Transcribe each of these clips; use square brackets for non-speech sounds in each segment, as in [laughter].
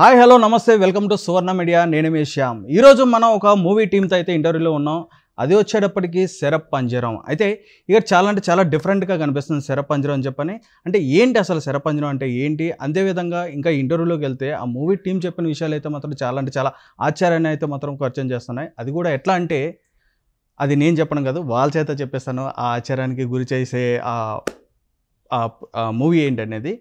Hi hello నమస్తే welcome to Suvarna media నేను మీ శ్యామ్ ఈరోజు మనం ఒక మూవీ టీమ్తో అయితే ఇంటర్వ్యూలో ఉన్నాం అది వచ్చేటప్పటికి శరప్ పంజరం అయితే ఇక్కడ చాలా అంటే చాలా డిఫరెంట్గా కనిపిస్తుంది శరప్ పంజరం అని చెప్పని అంటే ఏంటి అసలు శరప్ పంజరం అంటే ఏంటి అదేవిధంగా ఇంకా ఇంటర్వ్యూలోకి వెళ్తే ఆ మూవీ టీం చెప్పిన విషయాలు అయితే మాత్రం చాలా అంటే చాలా ఆశ్చర్యాన్ని అయితే మాత్రం పరిచయం చేస్తున్నాయి అది కూడా ఎట్లా అంటే అది నేను చెప్పడం కాదు వాళ్ళ చేత చెప్పేస్తాను ఆ ఆచార్యానికి గురి చేసే ఆ మూవీ ఏంటి అనేది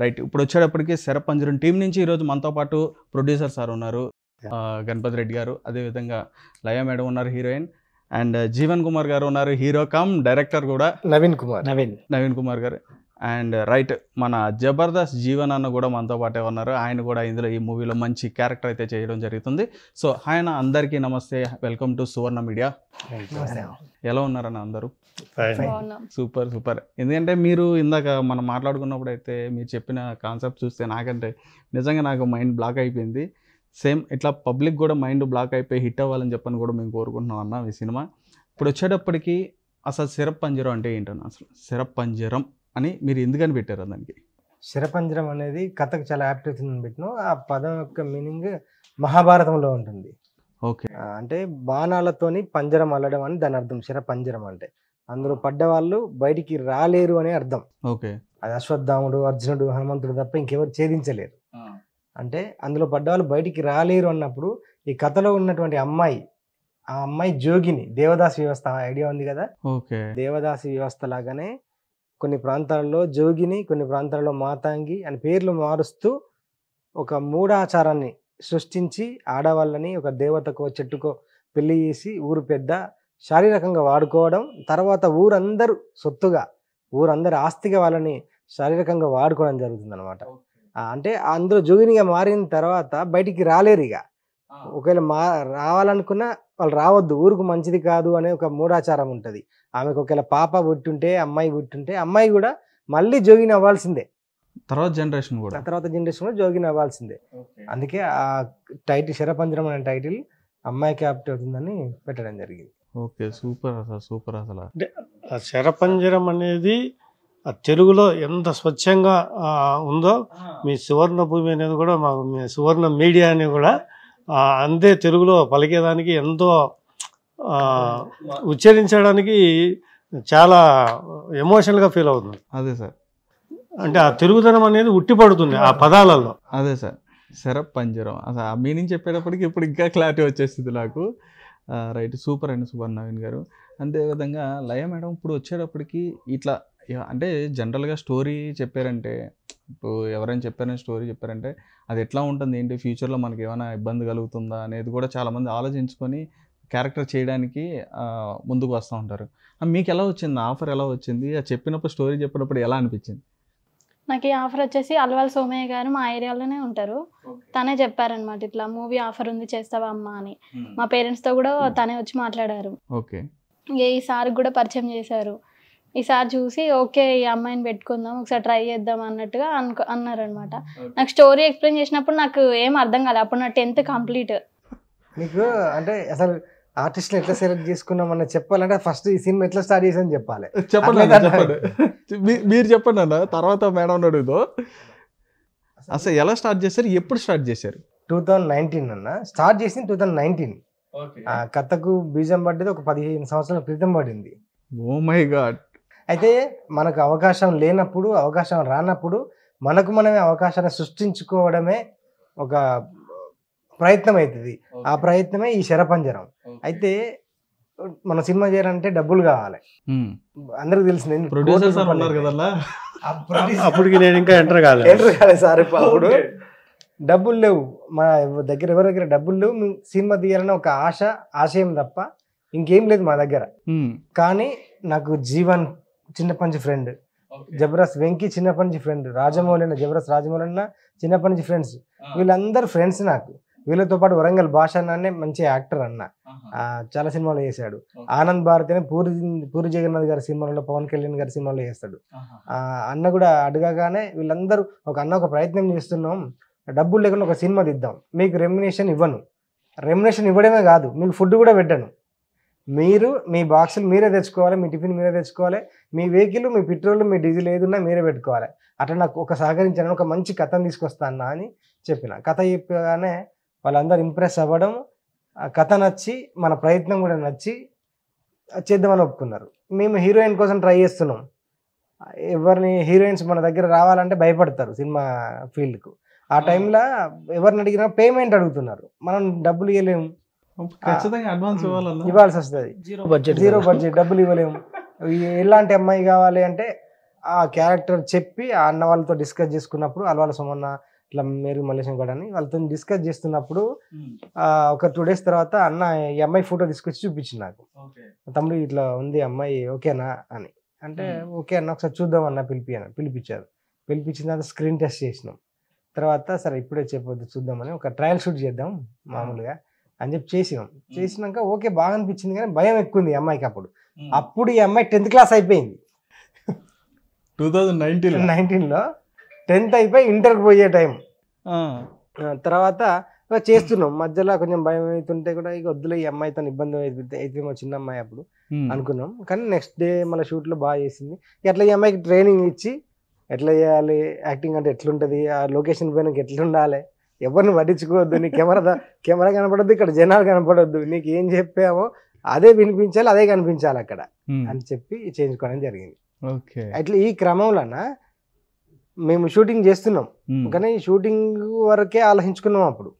రైట్ ఇప్పుడు వచ్చేటప్పటికి శరపంజరం టీం నుంచి ఈరోజు మనతో పాటు ప్రొడ్యూసర్ సార్ ఉన్నారు గణపతి రెడ్డి గారు అదేవిధంగా లయ మేడం ఉన్నారు హీరోయిన్ అండ్ జీవన్ కుమార్ గారు ఉన్నారు హీరో కమ్ డైరెక్టర్ కూడా నవీన్ కుమార్ నవీన్ నవీన్ కుమార్ గారు అండ్ రైట్ మన జబర్దస్త్ జీవన్ అన్న కూడా మనతో పాటే ఉన్నారు ఆయన కూడా ఇందులో ఈ మూవీలో మంచి క్యారెక్టర్ అయితే చేయడం జరుగుతుంది సో ఆయన అందరికీ నమస్తే వెల్కమ్ టు సువర్ణ మీడియా ఎలా ఉన్నారన్న అందరూ సూపర్ సూపర్ ఎందుకంటే మీరు ఇందాక మనం మాట్లాడుకున్నప్పుడు అయితే మీరు చెప్పిన కాన్సెప్ట్ చూస్తే నాకంటే నిజంగా నాకు మైండ్ బ్లాక్ అయిపోయింది సేమ్ ఇట్లా పబ్లిక్ కూడా మైండ్ బ్లాక్ అయిపోయి హిట్ అవ్వాలని చెప్పని కూడా మేము కోరుకుంటున్నాం అన్న ఈ సినిమా ఇప్పుడు వచ్చేటప్పటికి అసలు సిరప్ పంజరం అంటే ఏంటన్నా అసలు సిరప్ పంజరం అని మీరు ఎందుకని పెట్టారు దానికి శరపంజరం అనేది కథకు చాలా యాప్ట్ అవుతుందని పెట్టిన ఆ పదం యొక్క మీనింగ్ మహాభారతంలో ఉంటుంది ఓకే అంటే బాణాలతోని పంజరం అల్లడం అని దాని అర్థం శరపంజరం అంటే అందులో పడ్డవాళ్ళు బయటికి రాలేరు అనే అర్థం ఓకే అది అశ్వత్థాముడు అర్జునుడు హనుమంతుడు తప్ప ఇంకెవరు ఛేదించలేరు అంటే అందులో పడ్డవాళ్ళు బయటికి రాలేరు అన్నప్పుడు ఈ కథలో ఉన్నటువంటి అమ్మాయి ఆ అమ్మాయి జోగిని దేవదాసి వ్యవస్థ ఐడియా ఉంది కదా దేవదాసు దేవదాసి వ్యవస్థ లాగానే కొన్ని ప్రాంతాలలో జోగిని కొన్ని ప్రాంతాలలో మాతాంగి అని పేర్లు మారుస్తూ ఒక మూఢాచారాన్ని సృష్టించి ఆడవాళ్ళని ఒక దేవతకో చెట్టుకో పెళ్లి చేసి ఊరు పెద్ద శారీరకంగా వాడుకోవడం తర్వాత ఊరందరూ సొత్తుగా ఊరందరి ఆస్తిగా వాళ్ళని శారీరకంగా వాడుకోవడం జరుగుతుంది అనమాట అంటే అందరూ జోగినిగా మారిన తర్వాత బయటికి రాలేరు ఇక ఒకవేళ మా రావాలనుకున్న వాళ్ళు రావద్దు ఊరుకు మంచిది కాదు అనే ఒక మూఢాచారం ఉంటుంది ఆమెకు ఒకవేళ పాప పుట్టుంటే అమ్మాయి పుట్టుంటే అమ్మాయి కూడా మళ్ళీ జోగిని అవ్వాల్సిందే తర్వాత జనరేషన్ కూడా తర్వాత జనరేషన్ కూడా జోగిని అవ్వాల్సిందే అందుకే ఆ టైటిల్ శరపంజరం అనే టైటిల్ అమ్మాయికి ఆప్ట్ అవుతుందని పెట్టడం జరిగింది ఓకే సూపర్ అసలు సూపర్ అసలు అంటే శరపంజరం అనేది తెలుగులో ఎంత స్వచ్ఛంగా ఉందో మీ సువర్ణ భూమి అనేది కూడా మాకు మీ సువర్ణ మీడియా అని కూడా అందే తెలుగులో పలికేదానికి ఎంతో ఉచ్చరించడానికి చాలా ఎమోషనల్గా ఫీల్ అవుతుంది అదే సార్ అంటే ఆ తెలుగుతనం అనేది ఉట్టిపడుతుంది ఆ పదాలలో అదే సార్ శరప్ పంజరం అసలు ఆ మీనింగ్ చెప్పేటప్పటికి ఇప్పుడు ఇంకా క్లారిటీ వచ్చేస్తుంది నాకు రైట్ సూపర్ అండి సుబర్ నవీన్ గారు అంతేవిధంగా లయ మేడం ఇప్పుడు వచ్చేటప్పటికి ఇట్లా అంటే జనరల్గా స్టోరీ చెప్పారంటే ఇప్పుడు ఎవరైనా చెప్పారని స్టోరీ చెప్పారంటే అది ఎట్లా ఉంటుంది ఏంటి ఫ్యూచర్లో మనకి ఏమైనా ఇబ్బంది కలుగుతుందా అనేది కూడా చాలామంది ఆలోచించుకొని క్యారెక్టర్ చేయడానికి ముందుకు వస్తూ ఉంటారు మీకు ఎలా వచ్చింది ఆఫర్ ఎలా వచ్చింది చెప్పినప్పుడు స్టోరీ చెప్పినప్పుడు ఎలా అనిపించింది నాకు ఈ ఆఫర్ వచ్చేసి అల్వాల్ సోమయ్య గారు మా ఏరియాలోనే ఉంటారు తనే చెప్పారనమాట ఇట్లా మూవీ ఆఫర్ ఉంది చేస్తావా అమ్మా అని మా పేరెంట్స్తో కూడా తనే వచ్చి మాట్లాడారు ఓకే ఏ సార్ కూడా పరిచయం చేశారు ఈసారి చూసి ఓకే ఈ అమ్మాయిని పెట్టుకుందాం ఒకసారి ట్రై చేద్దాం అన్నట్టుగా అనుకో అన్నారనమాట నాకు స్టోరీ ఎక్స్ప్లెయిన్ చేసినప్పుడు నాకు ఏం అర్థం కాలేదు అప్పుడు నా టెన్త్ కంప్లీట్ మీకు అంటే అసలు ఆర్టిస్ట్ ఎట్లా సెలెక్ట్ చేసుకున్నామన్న చెప్పాలంటే ఫస్ట్ ఈ సినిమా ఎట్లా స్టార్ట్ చేసామని చెప్పాలి చెప్పండి చెప్పండి మీరు చెప్పండి అన్న తర్వాత మేడం అడుగుదో అసలు ఎలా స్టార్ట్ చేశారు ఎప్పుడు స్టార్ట్ చేశారు టూ థౌజండ్ నైన్టీన్ అన్న స్టార్ట్ చేసింది టూ థౌజండ్ నైన్టీన్ కథకు బీజం పడ్డది ఒక పదిహేను సంవత్సరాల క్రితం పడింది ఓ మై గాడ్ అయితే మనకు అవకాశం లేనప్పుడు అవకాశం రానప్పుడు మనకు మనమే అవకాశాన్ని సృష్టించుకోవడమే ఒక ప్రయత్నం అవుతుంది ఆ ప్రయత్నమే ఈ శరపంజరం అయితే మన సినిమా చేయాలంటే డబ్బులు కావాలి అందరికి తెలిసింది అప్పటికి నేను ఇంకా ఎంటర్ కాలేదు ఎంటర్ కాలేదు సార్ అప్పుడు డబ్బులు లేవు మా దగ్గర ఎవరి దగ్గర డబ్బులు లేవు సినిమా తీయాలని ఒక ఆశ ఆశయం తప్ప ఇంకేం లేదు మా దగ్గర కానీ నాకు జీవన్ చిన్నప్పటి ఫ్రెండ్ జబరస్ వెంకీ చిన్నప్పటి నుంచి ఫ్రెండ్ రాజమౌళి జబరస్ రాజమౌళి అన్న చిన్నప్పటి నుంచి ఫ్రెండ్స్ వీళ్ళందరూ ఫ్రెండ్స్ నాకు వీళ్ళతో పాటు వరంగల్ భాష అన్నే మంచి యాక్టర్ అన్న చాలా సినిమాలు చేశాడు ఆనంద్ భారతి అని పూరి పూరి జగన్నాథ్ గారి సినిమాలో పవన్ కళ్యాణ్ గారి సినిమాలో చేస్తాడు అన్న కూడా అడగగానే వీళ్ళందరూ ఒక అన్న ఒక ప్రయత్నం చేస్తున్నాం డబ్బులు లేకుండా ఒక సినిమా దిద్దాం మీకు రెమ్యునేషన్ ఇవ్వను రెమ్యునేషన్ ఇవ్వడమే కాదు మీకు ఫుడ్ కూడా పెట్టాను మీరు మీ బాక్సులు మీరే తెచ్చుకోవాలి మీ టిఫిన్ మీరే తెచ్చుకోవాలి మీ వెహికల్ మీ పెట్రోల్ మీ డీజిల్ ఏదున్నా మీరే పెట్టుకోవాలి అట్లా నాకు ఒక సహకరించాను ఒక మంచి కథను తీసుకొస్తాను అని చెప్పిన కథ చెప్పగానే వాళ్ళందరూ ఇంప్రెస్ అవ్వడం ఆ కథ నచ్చి మన ప్రయత్నం కూడా నచ్చి చేద్దామని ఒప్పుకున్నారు మేము హీరోయిన్ కోసం ట్రై చేస్తున్నాం ఎవరిని హీరోయిన్స్ మన దగ్గర రావాలంటే భయపడతారు సినిమా ఫీల్డ్కు ఆ టైంలో ఎవరిని అడిగినా పేమెంట్ అడుగుతున్నారు మనం డబ్బులు ఇవ్వలేము ఇవ్వాల్సి వస్తుంది జీరో బడ్జెట్ డబ్బులు ఇవ్వలేము ఎలాంటి అమ్మాయి కావాలి అంటే ఆ క్యారెక్టర్ చెప్పి ఆ అన్న వాళ్ళతో డిస్కస్ చేసుకున్నప్పుడు అలవాళ్ళ సొమ్మన్న ఇట్లా మేరు మల్లేశం కూడా అని వాళ్ళతో డిస్కస్ చేస్తున్నప్పుడు ఒక టూ డేస్ తర్వాత అన్న ఈ అమ్మాయి ఫోటో తీసుకొచ్చి చూపించింది నాకు తమ్ముడు ఇట్లా ఉంది అమ్మాయి ఓకేనా అని అంటే ఓకే అన్న ఒకసారి చూద్దాం అన్న పిలిపి అని పిలిపించారు పిలిపించిన తర్వాత స్క్రీన్ టెస్ట్ చేసినాం తర్వాత సరే ఇప్పుడే చెప్పొద్దు చూద్దామని ఒక ట్రయల్ షూట్ చేద్దాం మామూలుగా అని చెప్పి చేసినాం చేసినాక ఓకే బాగా అనిపించింది కానీ భయం ఎక్కువ ఉంది అమ్మాయికి అప్పుడు అప్పుడు ఈ అమ్మాయి టెన్త్ క్లాస్ అయిపోయింది టూ థౌజండ్ నైన్టీన్ నైన్టీన్లో టెన్త్ అయిపోయి ఇంటర్కి పోయే టైం తర్వాత చేస్తున్నాం మధ్యలో కొంచెం భయం అవుతుంటే కూడా ఇక వద్దులే ఈ అమ్మాయితో ఇబ్బంది అయితే చిన్న అమ్మాయి అప్పుడు అనుకున్నాం కానీ నెక్స్ట్ డే మన షూట్లో బాగా చేసింది ఎట్లా ఈ అమ్మాయికి ట్రైనింగ్ ఇచ్చి ఎట్లా చేయాలి యాక్టింగ్ అంటే ఎట్లుంటుంది ఆ లొకేషన్ పోయినాక ఎట్లుండాలి ఎవరిని పట్టించుకోవద్దు నీ కెమెరా కెమెరా కనపడద్దు ఇక్కడ జనాలు కనపడద్దు నీకు ఏం చెప్పామో అదే వినిపించాలి అదే కనిపించాలి అక్కడ అని చెప్పి చేయించుకోవడం జరిగింది అట్లా ఈ క్రమంలో మేము షూటింగ్ చేస్తున్నాం కానీ షూటింగ్ వరకే ఆలోచించుకున్నాం అప్పుడు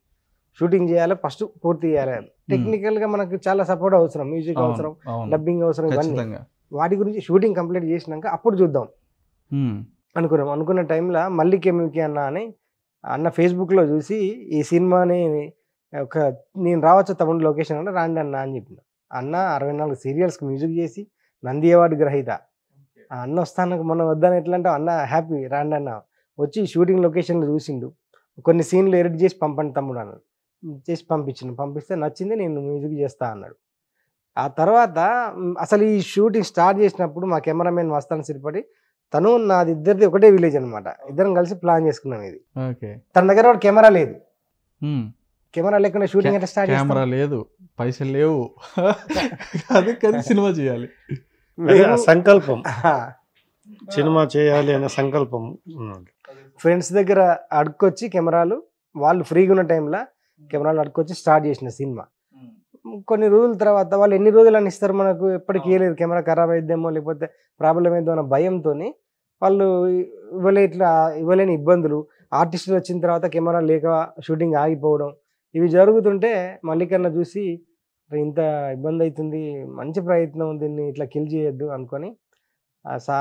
షూటింగ్ చేయాలి ఫస్ట్ పూర్తి చేయాలి టెక్నికల్ గా మనకు చాలా సపోర్ట్ అవసరం మ్యూజిక్ అవసరం డబ్బింగ్ అవసరం ఇవన్నీ వాటి గురించి షూటింగ్ కంప్లీట్ చేసినాక అప్పుడు చూద్దాం అనుకున్నాం అనుకున్న టైంలో మళ్ళీ కెమికి అన్న అని అన్న ఫేస్బుక్లో చూసి ఈ సినిమాని ఒక నేను రావచ్చు తమ్ముడు లొకేషన్ అంటే రాండి అన్న అని చెప్పిన అన్న అరవై నాలుగు సీరియల్స్కి మ్యూజిక్ చేసి నంది అవార్డు గ్రహీత అన్న వస్తానకు మనం వద్దాని ఎట్లా అంటే అన్న హ్యాపీ రాండి అన్న వచ్చి షూటింగ్ లొకేషన్లు చూసిండు కొన్ని సీన్లు ఎడిట్ చేసి పంపండి తమ్ముడు అన్నాడు చేసి పంపించిండు పంపిస్తే నచ్చింది నేను మ్యూజిక్ చేస్తా అన్నాడు ఆ తర్వాత అసలు ఈ షూటింగ్ స్టార్ట్ చేసినప్పుడు మా కెమెరామెన్ వస్తాను సరిపడి తను నాది ఇద్దరిది ఒకటే విలేజ్ అనమాట ఇద్దరం కలిసి ప్లాన్ చేసుకున్నాం ఇది తన దగ్గర వాడు కెమెరా లేదు కెమెరా లేకుండా షూటింగ్ అంటే స్టార్ట్ కెమెరా లేదు పైసలు లేవు అది కదా సినిమా చేయాలి సంకల్పం [laughs] సినిమా చేయాలి అనే సంకల్పం ఫ్రెండ్స్ దగ్గర అడుక్కొచ్చి కెమెరాలు వాళ్ళు ఫ్రీగా ఉన్న టైంలో కెమెరాలు అడుక్కొచ్చి స్టార్ట్ చేసిన సినిమా కొన్ని రోజుల తర్వాత వాళ్ళు ఎన్ని రోజులు అని ఇస్తారు మనకు ఎప్పటికీ లేదు కెమెరా ఖరాబ్ అయిద్దేమో లేకపోతే ప్రాబ్లం అయిద్దాం అన్న భయంతో వాళ్ళు ఇవ్వలే ఇట్లా ఇవ్వలేని ఇబ్బందులు ఆర్టిస్టులు వచ్చిన తర్వాత కెమెరా లేక షూటింగ్ ఆగిపోవడం ఇవి జరుగుతుంటే మల్లికన్న చూసి ఇంత ఇబ్బంది అవుతుంది మంచి ప్రయత్నం దీన్ని ఇట్లా కిల్ చేయొద్దు అనుకొని సా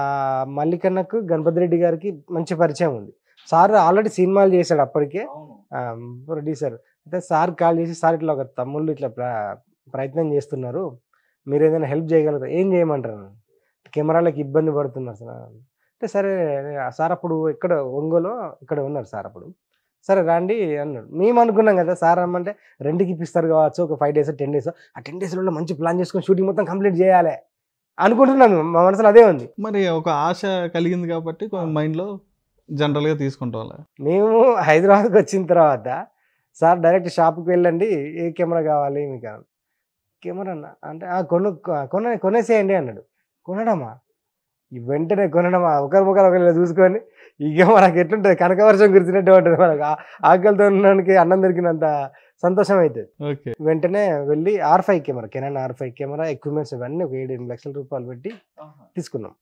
మల్లికన్నకు గణపతి రెడ్డి గారికి మంచి పరిచయం ఉంది సార్ ఆల్రెడీ సినిమాలు చేశాడు అప్పటికే ప్రొడ్యూసర్ అయితే సార్ కాల్ చేసి సార్ ఇట్లా ఒక తమ్ముళ్ళు ఇట్లా ప్రయత్నం చేస్తున్నారు మీరు ఏదైనా హెల్ప్ చేయగలుగుతారు ఏం చేయమంటారు కెమెరాలకు ఇబ్బంది పడుతుంది అసలు అంటే సరే సార్ అప్పుడు ఇక్కడ ఒంగోలో ఇక్కడ ఉన్నారు సార్ అప్పుడు సరే రండి అన్నాడు మేము అనుకున్నాం కదా సార్ రమ్మంటే రెండుకి ఇప్పిస్తారు కావచ్చు ఒక ఫైవ్ డేస్ టెన్ డేస్ ఆ టెన్ డేస్లో మంచి ప్లాన్ చేసుకొని షూటింగ్ మొత్తం కంప్లీట్ చేయాలి అనుకుంటున్నాను మా మనసులో అదే ఉంది మరి ఒక ఆశ కలిగింది కాబట్టి మైండ్లో జనరల్గా తీసుకుంటాం మేము హైదరాబాద్కి వచ్చిన తర్వాత సార్ డైరెక్ట్ షాప్కి వెళ్ళండి ఏ కెమెరా కావాలి మీకు కెమెరా అన్న అంటే కొను కొన కొనేసేయండి అన్నాడు కొనడమ్మా ఈ వెంటనే కొనడం ఒకరి ముఖాలు ఒకరిలా చూసుకొని ఇక మనకు ఎట్లుంటుంది కనకవర్షం గురించినట్టు ఉంటుంది మనకు ఆకలితో ఉన్నానికి అన్నం దొరికినంత సంతోషం అవుతుంది ఓకే వెంటనే వెళ్ళి R five camera Canon R five camera equipments ఇవన్నీ ఒక ఏడు ఎనిమిది లక్షల రూపాయలు పెట్టి తీసుకున్నాం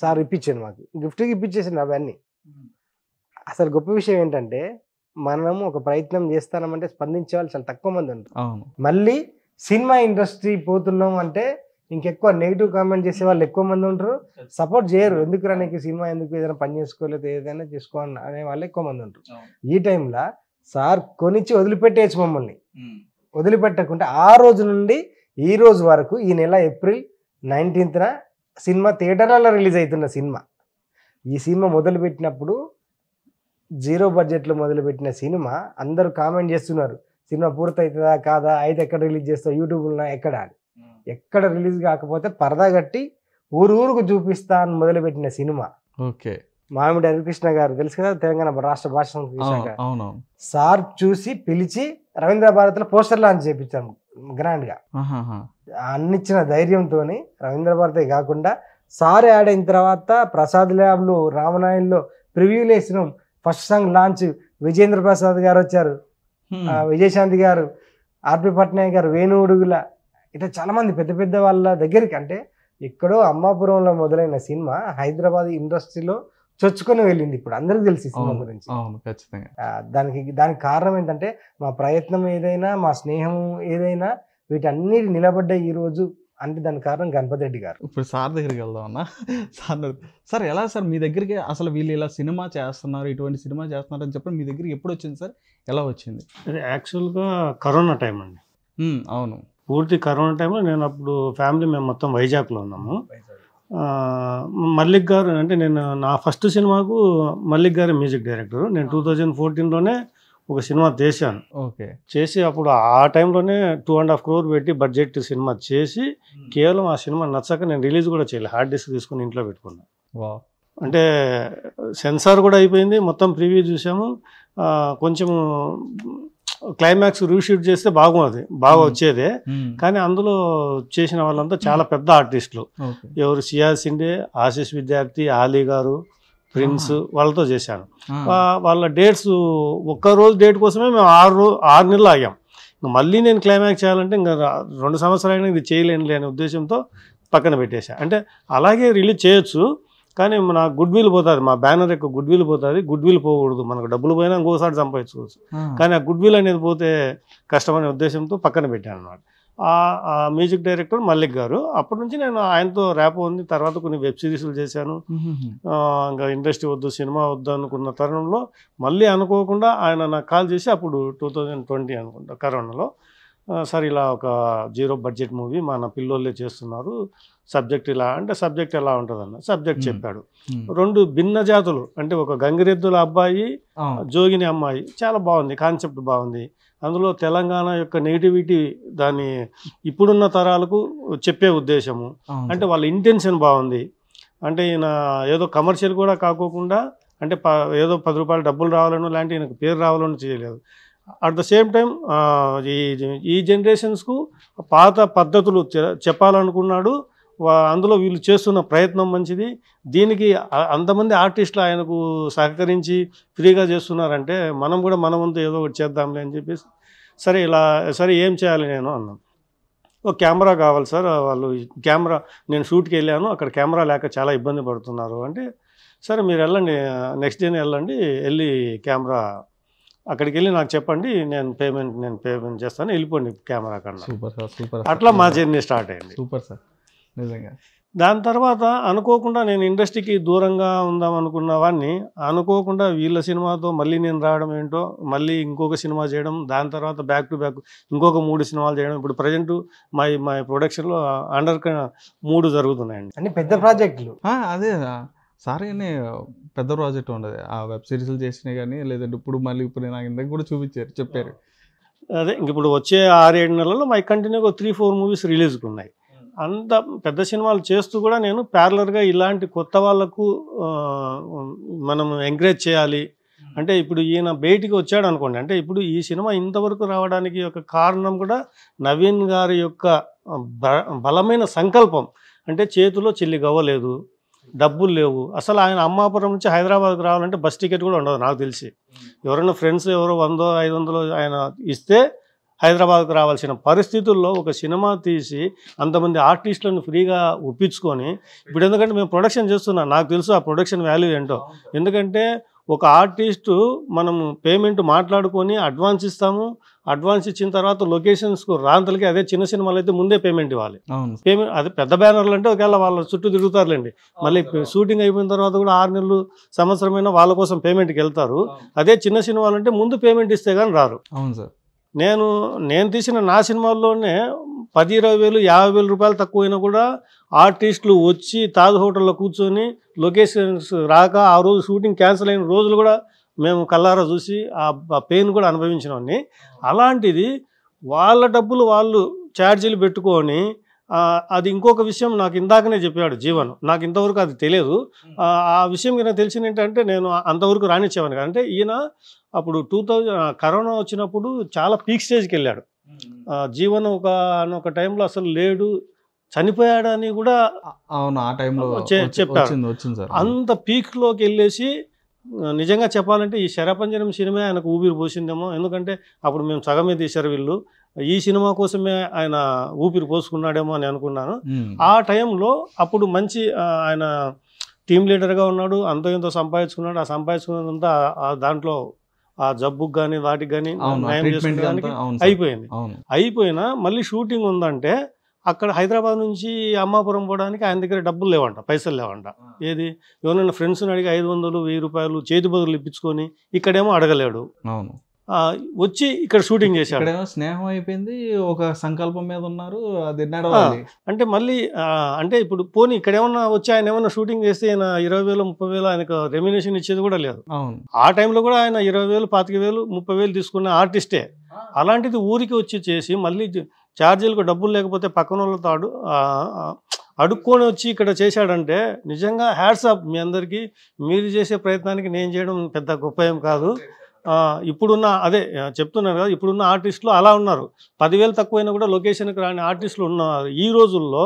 సార్ ఇప్పించాను మాకు గిఫ్ట్గా ఇప్పించేసింది అవన్నీ అసలు గొప్ప విషయం ఏంటంటే మనము ఒక ప్రయత్నం చేస్తానంటే స్పందించే వాళ్ళు చాలా తక్కువ మంది ఉంటారు మళ్ళీ సినిమా ఇండస్ట్రీ పోతున్నాం అంటే ఇంకెక్కువ నెగిటివ్ కామెంట్ చేసే వాళ్ళు ఎక్కువ మంది ఉంటారు సపోర్ట్ చేయరు ఎందుకు నీకు సినిమా ఎందుకు ఏదైనా పని చేసుకోలేదు ఏదైనా చేసుకో అనే వాళ్ళు ఎక్కువ మంది ఉంటారు ఈ టైంలో సార్ కొనిచ్చి వదిలిపెట్టేయచ్చు మమ్మల్ని వదిలిపెట్టకుంటే ఆ రోజు నుండి ఈ రోజు వరకు ఈ నెల ఏప్రిల్ నైన్టీన్త్న సినిమా థియేటర్లలో రిలీజ్ అవుతున్న సినిమా ఈ సినిమా మొదలుపెట్టినప్పుడు జీరో బడ్జెట్లో మొదలుపెట్టిన సినిమా అందరూ కామెంట్ చేస్తున్నారు సినిమా పూర్తవుతుందా కాదా అయితే ఎక్కడ రిలీజ్ చేస్తా యూట్యూబ్లో ఎక్కడ అని ఎక్కడ రిలీజ్ కాకపోతే పరదా కట్టి ఊరు ఊరుకు చూపిస్తా అని మొదలుపెట్టిన సినిమా ఓకే మామిడి హరికృష్ణ గారు తెలుసు కదా తెలంగాణ రాష్ట్ర భాష సార్ చూసి పిలిచి రవీంద్ర లో పోస్టర్ లాంచ్ చేపించాము గ్రాండ్ గా అన్నిచ్చిన ధైర్యంతో రవీంద్ర భారతి కాకుండా సార్ యాడ్ అయిన తర్వాత ప్రసాద్ రామనాయన్ లో ప్రివ్యూలు వేసిన first song launch Vijendra Prasad గారు వచ్చారు విజయశాంతి గారు ఆర్పి పట్నాయక్ గారు వేణు ఉడుగుల ఇట్లా చాలామంది పెద్ద పెద్ద వాళ్ళ దగ్గరికి అంటే ఎక్కడో అమ్మాపురంలో మొదలైన సినిమా హైదరాబాద్ ఇండస్ట్రీలో చొచ్చుకొని వెళ్ళింది ఇప్పుడు అందరికి తెలిసి సినిమా గురించి దానికి దానికి కారణం ఏంటంటే మా ప్రయత్నం ఏదైనా మా స్నేహం ఏదైనా వీటన్నిటి నిలబడ్డ ఈ రోజు అంటే దాని కారణం గణపతి రెడ్డి గారు ఇప్పుడు సార్ దగ్గరికి వెళ్దాం అన్న సార్ సార్ ఎలా సార్ మీ దగ్గరికి అసలు వీళ్ళు ఇలా సినిమా చేస్తున్నారు ఇటువంటి సినిమా చేస్తున్నారు అని చెప్పి మీ దగ్గరికి ఎప్పుడు వచ్చింది సార్ ఎలా వచ్చింది యాక్చువల్గా కరోనా టైం అండి అవును పూర్తి కరోనా టైంలో నేను అప్పుడు ఫ్యామిలీ మేము మొత్తం వైజాగ్లో ఉన్నాము మల్లిక్ గారు అంటే నేను నా ఫస్ట్ సినిమాకు మల్లిక్ గారి మ్యూజిక్ డైరెక్టర్ నేను టూ థౌజండ్ ఫోర్టీన్లోనే ఒక సినిమా చేశాను ఓకే చేసి అప్పుడు ఆ టైంలోనే టూ అండ్ హాఫ్ క్రోర్ పెట్టి బడ్జెట్ సినిమా చేసి కేవలం ఆ సినిమా నచ్చక నేను రిలీజ్ కూడా చేయలేదు హార్డ్ డిస్క్ తీసుకుని ఇంట్లో పెట్టుకున్నాను అంటే సెన్సార్ కూడా అయిపోయింది మొత్తం ప్రివ్యూ చూసాము కొంచెము క్లైమాక్స్ రీషూట్ చేస్తే బాగుంది బాగా వచ్చేదే కానీ అందులో చేసిన వాళ్ళంతా చాలా పెద్ద ఆర్టిస్టులు ఎవరు సియా సిండే ఆశీష్ విద్యార్థి ఆలీ గారు ప్రిన్స్ వాళ్ళతో చేశాను వాళ్ళ డేట్స్ ఒక్క రోజు డేట్ కోసమే మేము ఆరు రోజు ఆరు నెలలు ఆగాం మళ్ళీ నేను క్లైమాక్స్ చేయాలంటే ఇంకా రెండు సంవత్సరాలు ఇది చేయలేనులే అనే ఉద్దేశంతో పక్కన పెట్టేశా అంటే అలాగే రిలీజ్ చేయొచ్చు కానీ మన గుడ్ విల్ పోతుంది మా బ్యానర్ యొక్క గుడ్ విల్ పోతుంది గుడ్ విల్ పోకూడదు మనకు డబ్బులు పోయినా ఇంకోసారి సంపాదించుకోవచ్చు కానీ ఆ గుడ్ విల్ అనేది పోతే కష్టమనే ఉద్దేశంతో పక్కన పెట్టాను అనమాట ఆ మ్యూజిక్ డైరెక్టర్ మల్లిక్ గారు అప్పటి నుంచి నేను ఆయనతో ర్యాప్ ఉంది తర్వాత కొన్ని వెబ్ సిరీస్లు చేశాను ఇంకా ఇండస్ట్రీ వద్దు సినిమా వద్దు అనుకున్న తరుణంలో మళ్ళీ అనుకోకుండా ఆయన నాకు కాల్ చేసి అప్పుడు టూ థౌజండ్ ట్వంటీ అనుకుంటా కరోనాలో సార్ ఇలా ఒక జీరో బడ్జెట్ మూవీ మన పిల్లోళ్ళే చేస్తున్నారు సబ్జెక్ట్ ఇలా అంటే సబ్జెక్ట్ ఎలా ఉంటుందన్న సబ్జెక్ట్ చెప్పాడు రెండు భిన్న జాతులు అంటే ఒక గంగిరెద్దుల అబ్బాయి జోగిని అమ్మాయి చాలా బాగుంది కాన్సెప్ట్ బాగుంది అందులో తెలంగాణ యొక్క నెగిటివిటీ దాని ఇప్పుడున్న తరాలకు చెప్పే ఉద్దేశము అంటే వాళ్ళ ఇంటెన్షన్ బాగుంది అంటే ఈయన ఏదో కమర్షియల్ కూడా కాకోకుండా అంటే ఏదో పది రూపాయలు డబ్బులు రావాలనో లాంటి ఈయనకు పేరు రావాలని చేయలేదు అట్ ద సేమ్ టైం ఈ ఈ జనరేషన్స్కు పాత పద్ధతులు చెప్పాలనుకున్నాడు అందులో వీళ్ళు చేస్తున్న ప్రయత్నం మంచిది దీనికి అంతమంది ఆర్టిస్టులు ఆయనకు సహకరించి ఫ్రీగా చేస్తున్నారంటే మనం కూడా మన వంతు ఏదో ఒకటి చేద్దాంలే అని చెప్పేసి సరే ఇలా సరే ఏం చేయాలి నేను అన్నాను ఓ కెమెరా కావాలి సార్ వాళ్ళు కెమెరా నేను షూట్కి వెళ్ళాను అక్కడ కెమెరా లేక చాలా ఇబ్బంది పడుతున్నారు అంటే సరే మీరు వెళ్ళండి నెక్స్ట్ డే వెళ్ళండి వెళ్ళి కెమెరా అక్కడికి వెళ్ళి నాకు చెప్పండి నేను పేమెంట్ నేను పేమెంట్ చేస్తాను వెళ్ళిపోండి కెమెరా కన్నా సూపర్ సార్ సూపర్ అట్లా మా జర్నీ స్టార్ట్ అయింది సూపర్ సార్ నిజంగా దాని తర్వాత అనుకోకుండా నేను ఇండస్ట్రీకి దూరంగా ఉందాం అనుకున్న వాడిని అనుకోకుండా వీళ్ళ సినిమాతో మళ్ళీ నేను రావడం ఏంటో మళ్ళీ ఇంకొక సినిమా చేయడం దాని తర్వాత బ్యాక్ టు బ్యాక్ ఇంకొక మూడు సినిమాలు చేయడం ఇప్పుడు ప్రజెంట్ మా మా ప్రొడక్షన్లో అండర్ మూడు జరుగుతున్నాయండి అంటే పెద్ద ప్రాజెక్టులు అదే సారీనే పెద్ద ప్రాజెక్ట్ ఉండదు ఆ వెబ్ సిరీస్లు చేసినాయి కానీ లేదంటే ఇప్పుడు మళ్ళీ ఇప్పుడు నాకు ఇందాక కూడా చూపించారు చెప్పారు అదే ఇంక ఇప్పుడు వచ్చే ఆరేడు నెలల్లో మై కంటిన్యూగా త్రీ ఫోర్ మూవీస్ రిలీజ్కి ఉన్నాయి అంత పెద్ద సినిమాలు చేస్తూ కూడా నేను ప్యారలర్గా ఇలాంటి కొత్త వాళ్ళకు మనం ఎంకరేజ్ చేయాలి అంటే ఇప్పుడు ఈయన బయటికి వచ్చాడు అనుకోండి అంటే ఇప్పుడు ఈ సినిమా ఇంతవరకు రావడానికి యొక్క కారణం కూడా నవీన్ గారి యొక్క బలమైన సంకల్పం అంటే చేతిలో చెల్లి గవ్వలేదు డబ్బులు లేవు అసలు ఆయన అమ్మాపురం నుంచి హైదరాబాద్కి రావాలంటే బస్ టికెట్ కూడా ఉండదు నాకు తెలిసి ఎవరైనా ఫ్రెండ్స్ ఎవరో వందో ఐదు వందలు ఆయన ఇస్తే హైదరాబాద్కు రావాల్సిన పరిస్థితుల్లో ఒక సినిమా తీసి అంతమంది ఆర్టిస్టులను ఫ్రీగా ఒప్పించుకొని ఇప్పుడు ఎందుకంటే మేము ప్రొడక్షన్ చేస్తున్నాం నాకు తెలుసు ఆ ప్రొడక్షన్ వాల్యూ ఏంటో ఎందుకంటే ఒక ఆర్టిస్టు మనము పేమెంట్ మాట్లాడుకొని అడ్వాన్స్ ఇస్తాము అడ్వాన్స్ ఇచ్చిన తర్వాత లొకేషన్స్కు రాంతలకి అదే చిన్న సినిమాలు అయితే ముందే పేమెంట్ ఇవ్వాలి పేమెంట్ అదే పెద్ద బ్యానర్లు అంటే ఒకవేళ వాళ్ళ చుట్టూ తిరుగుతారులేండి మళ్ళీ షూటింగ్ అయిపోయిన తర్వాత కూడా ఆరు నెలలు సంవత్సరమైన వాళ్ళ కోసం పేమెంట్కి వెళ్తారు అదే చిన్న సినిమాలు అంటే ముందు పేమెంట్ ఇస్తే కానీ రారు అవును సార్ నేను నేను తీసిన నా సినిమాల్లోనే పది ఇరవై వేలు యాభై వేలు రూపాయలు తక్కువైనా కూడా ఆర్టిస్టులు వచ్చి తాజ్ హోటల్లో కూర్చొని లొకేషన్స్ రాక ఆ రోజు షూటింగ్ క్యాన్సిల్ అయిన రోజులు కూడా మేము కల్లారా చూసి ఆ పెయిన్ కూడా అనుభవించినవన్నీ అలాంటిది వాళ్ళ డబ్బులు వాళ్ళు ఛార్జీలు పెట్టుకొని అది ఇంకొక విషయం నాకు ఇందాకనే చెప్పాడు జీవన్ నాకు ఇంతవరకు అది తెలియదు ఆ విషయం కింద తెలిసిన ఏంటంటే నేను అంతవరకు రాణించేవాను అంటే ఈయన అప్పుడు టూ కరోనా వచ్చినప్పుడు చాలా పీక్ స్టేజ్కి వెళ్ళాడు జీవన్ ఒక ఒక టైంలో అసలు లేడు చనిపోయాడని కూడా అవును ఆ టైంలో చెప్పారు అంత పీక్లోకి వెళ్ళేసి నిజంగా చెప్పాలంటే ఈ శరపంజనం సినిమా ఆయనకు ఊపిరి పోసిందేమో ఎందుకంటే అప్పుడు మేము సగమే తీశారు వీళ్ళు ఈ సినిమా కోసమే ఆయన ఊపిరి పోసుకున్నాడేమో అని అనుకున్నాను ఆ టైంలో అప్పుడు మంచి ఆయన టీం లీడర్గా ఉన్నాడు అంతో ఎంతో సంపాదించుకున్నాడు ఆ సంపాదించుకున్నదంతా దాంట్లో ఆ జబ్బుకు కానీ వాటికి కానీ అయిపోయింది అయిపోయినా మళ్ళీ షూటింగ్ ఉందంటే అక్కడ హైదరాబాద్ నుంచి అమ్మాపురం పోవడానికి ఆయన దగ్గర డబ్బులు లేవంట పైసలు లేవంట ఏది ఎవరైనా ఫ్రెండ్స్ని అడిగి ఐదు వందలు వెయ్యి రూపాయలు చేతి బదులు ఇప్పించుకొని ఇక్కడేమో అడగలేడు అవును వచ్చి ఇక్కడ షూటింగ్ చేశాడు స్నేహం అయిపోయింది ఒక సంకల్పం మీద ఉన్నారు అది అంటే మళ్ళీ అంటే ఇప్పుడు పోనీ ఇక్కడ ఏమన్నా వచ్చి ఆయన ఏమన్నా షూటింగ్ చేస్తే ఆయన ఇరవై వేలు ముప్పై వేలు ఆయనకు రెమ్యునేషన్ ఇచ్చేది కూడా లేదు ఆ టైంలో కూడా ఆయన ఇరవై వేలు పాతిక వేలు ముప్పై వేలు తీసుకున్న ఆర్టిస్టే అలాంటిది ఊరికి వచ్చి చేసి మళ్ళీ ఛార్జీలకు డబ్బులు లేకపోతే పక్కన వాళ్ళతో అడు అడుక్కొని వచ్చి ఇక్కడ చేశాడంటే నిజంగా హ్యాట్స్ మీ అందరికీ మీరు చేసే ప్రయత్నానికి నేను చేయడం పెద్ద గొప్ప ఏం కాదు ఇప్పుడున్న అదే చెప్తున్నారు కదా ఇప్పుడున్న ఆర్టిస్టులు అలా ఉన్నారు పదివేలు తక్కువైనా కూడా లొకేషన్కి రాని ఆర్టిస్టులు ఉన్నారు ఈ రోజుల్లో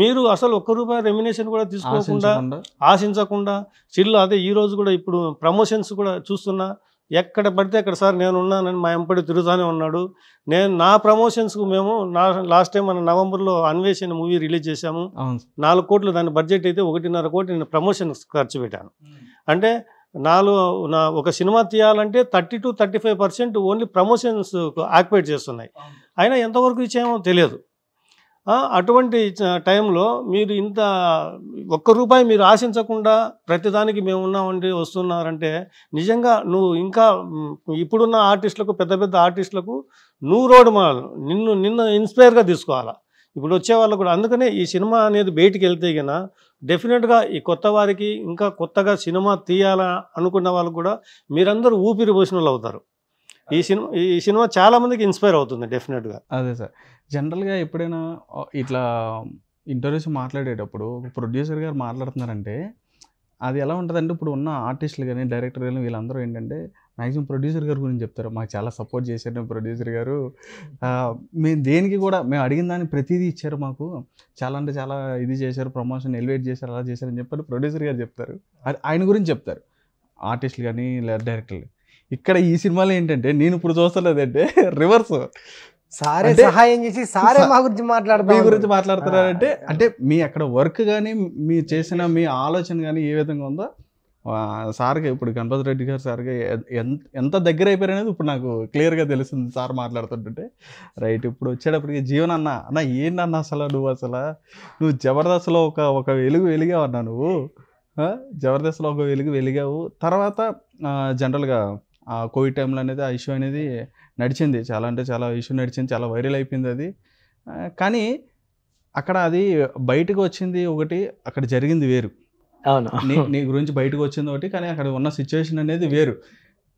మీరు అసలు ఒక్క రూపాయి రెమినేషన్ కూడా తీసుకోకుండా ఆశించకుండా చిల్లు అదే ఈ రోజు కూడా ఇప్పుడు ప్రమోషన్స్ కూడా చూస్తున్నా ఎక్కడ పడితే అక్కడ సార్ నేను ఉన్నానని మా ఎంపడి తిరుగుతూనే ఉన్నాడు నేను నా ప్రమోషన్స్కు మేము నా లాస్ట్ టైం మన నవంబర్లో అన్వేషణ మూవీ రిలీజ్ చేశాము నాలుగు కోట్లు దాని బడ్జెట్ అయితే ఒకటిన్నర కోట్లు నేను ప్రమోషన్స్ ఖర్చు పెట్టాను అంటే నాలుగు నా ఒక సినిమా తీయాలంటే thirty to thirty five percent only promotions occupate చేస్తున్నాయి అయినా ఎంతవరకు ఇచ్చామో తెలియదు అటువంటి టైంలో మీరు ఇంత ఒక్క రూపాయి మీరు ఆశించకుండా ప్రతిదానికి మేము ఉన్నామండి వస్తున్నారంటే నిజంగా నువ్వు ఇంకా ఇప్పుడున్న ఆర్టిస్టులకు పెద్ద పెద్ద ఆర్టిస్టులకు నువ్వు రోడ్ మాల్ నిన్ను నిన్ను ఇన్స్పైర్గా తీసుకోవాలా ఇప్పుడు వచ్చే వాళ్ళు కూడా అందుకనే ఈ సినిమా అనేది బయటికి వెళ్తే కన్నా డెఫినెట్గా ఈ కొత్త వారికి ఇంకా కొత్తగా సినిమా తీయాలా అనుకున్న వాళ్ళు కూడా మీరందరూ ఊపిరి పోసిన అవుతారు ఈ సినిమా ఈ సినిమా చాలా మందికి ఇన్స్పైర్ అవుతుంది డెఫినెట్గా అదే సార్ జనరల్గా ఎప్పుడైనా ఇట్లా ఇంటర్వ్యూస్ మాట్లాడేటప్పుడు ప్రొడ్యూసర్ గారు మాట్లాడుతున్నారంటే అది ఎలా ఉంటుందంటే ఇప్పుడు ఉన్న ఆర్టిస్టులు కానీ డైరెక్టర్ కానీ వీళ్ళందరూ ఏంటంటే మ్యాక్సిమం ప్రొడ్యూసర్ గారి గురించి చెప్తారు మాకు చాలా సపోర్ట్ చేశారు ప్రొడ్యూసర్ గారు మేము దేనికి కూడా మేము అడిగిన దాన్ని ప్రతిదీ ఇచ్చారు మాకు చాలా అంటే చాలా ఇది చేశారు ప్రమోషన్ ఎలివేట్ చేశారు అలా చేశారు అని చెప్పారు ప్రొడ్యూసర్ గారు చెప్తారు ఆయన గురించి చెప్తారు ఆర్టిస్టులు కానీ లేదా డైరెక్టర్లు ఇక్కడ ఈ సినిమాలో ఏంటంటే నేను ఇప్పుడు చూస్తలేదంటే రివర్స్ [laughs] సారే సహాయం చేసి సారే మా గురించి మాట్లాడతారు మీ గురించి మాట్లాడుతున్నారంటే అంటే మీ అక్కడ వర్క్ కానీ మీ చేసిన మీ ఆలోచన కానీ ఏ విధంగా ఉందో సార్కి ఇప్పుడు గణపతి రెడ్డి గారు సార్గా ఎంత ఎంత దగ్గర అయిపోయారు అనేది ఇప్పుడు నాకు క్లియర్గా తెలిసింది సార్ మాట్లాడుతుంటుంటే రైట్ ఇప్పుడు వచ్చేటప్పటికి జీవన్ అన్న అన్న ఏంటన్న అసలు నువ్వు అసలు నువ్వు జబర్దస్త్లో ఒక ఒక వెలుగు వెలిగావు అన్న నువ్వు జబర్దస్త్లో ఒక వెలుగు వెలిగావు తర్వాత జనరల్గా ఆ కోవిడ్ టైంలో అనేది ఆ ఇష్యూ అనేది నడిచింది చాలా అంటే చాలా ఇష్యూ నడిచింది చాలా వైరల్ అయిపోయింది అది కానీ అక్కడ అది బయటకు వచ్చింది ఒకటి అక్కడ జరిగింది వేరు నీ నీ గురించి బయటకు వచ్చింది ఒకటి కానీ అక్కడ ఉన్న సిచ్యువేషన్ అనేది వేరు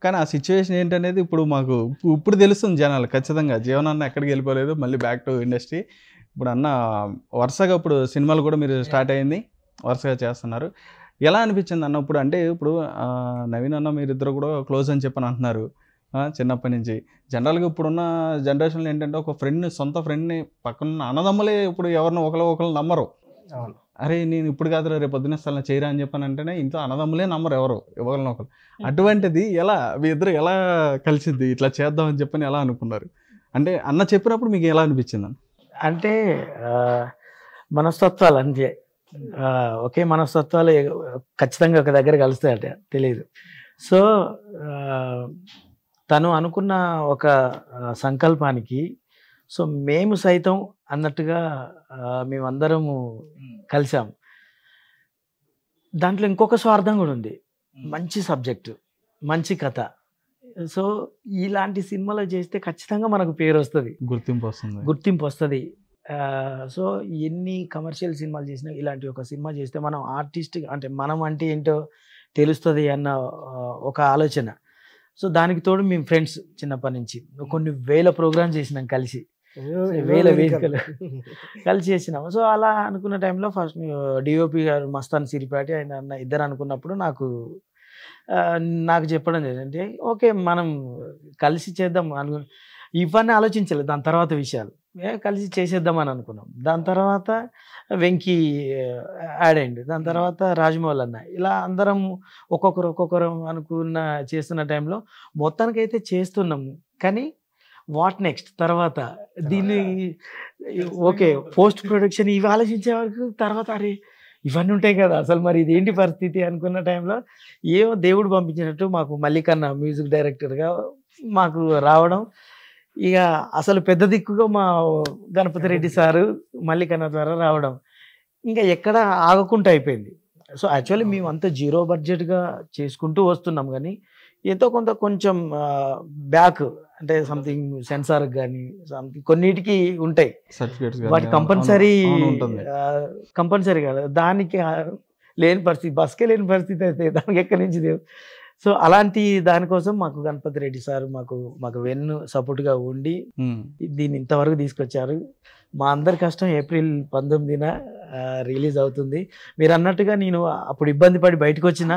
కానీ ఆ సిచ్యువేషన్ ఏంటనేది ఇప్పుడు మాకు ఇప్పుడు తెలుస్తుంది జనాలు ఖచ్చితంగా జీవనాన్న ఎక్కడికి వెళ్ళిపోలేదు మళ్ళీ బ్యాక్ టు ఇండస్ట్రీ ఇప్పుడు అన్న వరుసగా ఇప్పుడు సినిమాలు కూడా మీరు స్టార్ట్ అయింది వరుసగా చేస్తున్నారు ఎలా అనిపించింది అన్నప్పుడు అంటే ఇప్పుడు నవీన్ అన్న మీరిద్దరు కూడా క్లోజ్ అని చెప్పని అంటున్నారు చిన్నప్పటి నుంచి జనరల్గా ఇప్పుడున్న జనరేషన్లో ఏంటంటే ఒక ఫ్రెండ్ని సొంత ఫ్రెండ్ని పక్కన అన్నదమ్ములే ఇప్పుడు ఎవరిని ఒకరు ఒకరు నమ్మరు అవును అరే నేను ఇప్పుడు కాదు రేపు పొద్దున స్థలం చేయరా అని చెప్పాను అంటేనే ఇంట్లో అన్నదమ్ములే నమ్మరు ఎవరు ఎవరిని ఒకరు అటువంటిది ఎలా మీ ఇద్దరు ఎలా కలిసింది ఇట్లా చేద్దాం అని చెప్పని ఎలా అనుకున్నారు అంటే అన్న చెప్పినప్పుడు మీకు ఎలా అనిపించింది అంటే మనస్తత్వాలు అంతే Hmm. ఒకే మనస్తత్వాలు ఖచ్చితంగా ఒక దగ్గర కలుస్తాయట తెలియదు సో తను అనుకున్న ఒక సంకల్పానికి సో మేము సైతం అన్నట్టుగా మేమందరము hmm. కలిసాం దాంట్లో ఇంకొక స్వార్థం కూడా ఉంది hmm. మంచి సబ్జెక్టు మంచి కథ సో ఇలాంటి సినిమాలు చేస్తే ఖచ్చితంగా మనకు పేరు వస్తుంది గుర్తింపు వస్తుంది గుర్తింపు వస్తుంది సో ఎన్ని కమర్షియల్ సినిమాలు చేసినా ఇలాంటి ఒక సినిమా చేస్తే మనం ఆర్టిస్ట్ అంటే మనం అంటే ఏంటో తెలుస్తుంది అన్న ఒక ఆలోచన సో దానికి తోడు మేము ఫ్రెండ్స్ చిన్నప్పటి నుంచి కొన్ని వేల ప్రోగ్రామ్స్ చేసినాం కలిసి వేల వేదికలు కలిసి చేసినాము సో అలా అనుకున్న టైంలో ఫస్ట్ డిఓపి గారు మస్తాన్ సిరిపాటి ఆయన అన్న ఇద్దరు అనుకున్నప్పుడు నాకు నాకు చెప్పడం జరిగింది ఓకే మనం కలిసి చేద్దాం అనుకు ఇవన్నీ ఆలోచించలేదు దాని తర్వాత విషయాలు మేము కలిసి చేసేద్దామని అనుకున్నాం దాని తర్వాత వెంకీ యాడ్ అయింది దాని తర్వాత రాజమౌళి అన్న ఇలా అందరం ఒక్కొక్కరు ఒక్కొక్కరు అనుకున్న చేస్తున్న టైంలో మొత్తానికైతే చేస్తున్నాము కానీ వాట్ నెక్స్ట్ తర్వాత దీన్ని ఓకే పోస్ట్ ప్రొడక్షన్ ఇవి ఆలోచించే వరకు తర్వాత అరే ఇవన్నీ ఉంటాయి కదా అసలు మరి ఇది ఏంటి పరిస్థితి అనుకున్న టైంలో ఏమో దేవుడు పంపించినట్టు మాకు మల్లికన్న మ్యూజిక్ డైరెక్టర్గా మాకు రావడం ఇక అసలు పెద్ద దిక్కుగా మా గణపతి రెడ్డి సారు మల్లికన్న ద్వారా రావడం ఇంకా ఎక్కడ ఆగకుండా అయిపోయింది సో యాక్చువల్లీ మేము అంత జీరో బడ్జెట్గా చేసుకుంటూ వస్తున్నాం కానీ ఎంతో కొంత కొంచెం బ్యాక్ అంటే సంథింగ్ సెన్సార్ కానీ సంథింగ్ కొన్నిటికి ఉంటాయి వాటి కంపల్సరీ కంపల్సరీ కాదు దానికి లేని పరిస్థితి బస్కే లేని పరిస్థితి అయితే దానికి ఎక్కడి నుంచి సో అలాంటి దానికోసం మాకు గణపతి రెడ్డి సార్ మాకు మాకు వెన్ను సపోర్ట్గా ఉండి దీన్ని ఇంతవరకు తీసుకొచ్చారు మా అందరి కష్టం ఏప్రిల్ పంతొమ్మిదిన రిలీజ్ అవుతుంది మీరు అన్నట్టుగా నేను అప్పుడు ఇబ్బంది పడి బయటకు వచ్చిన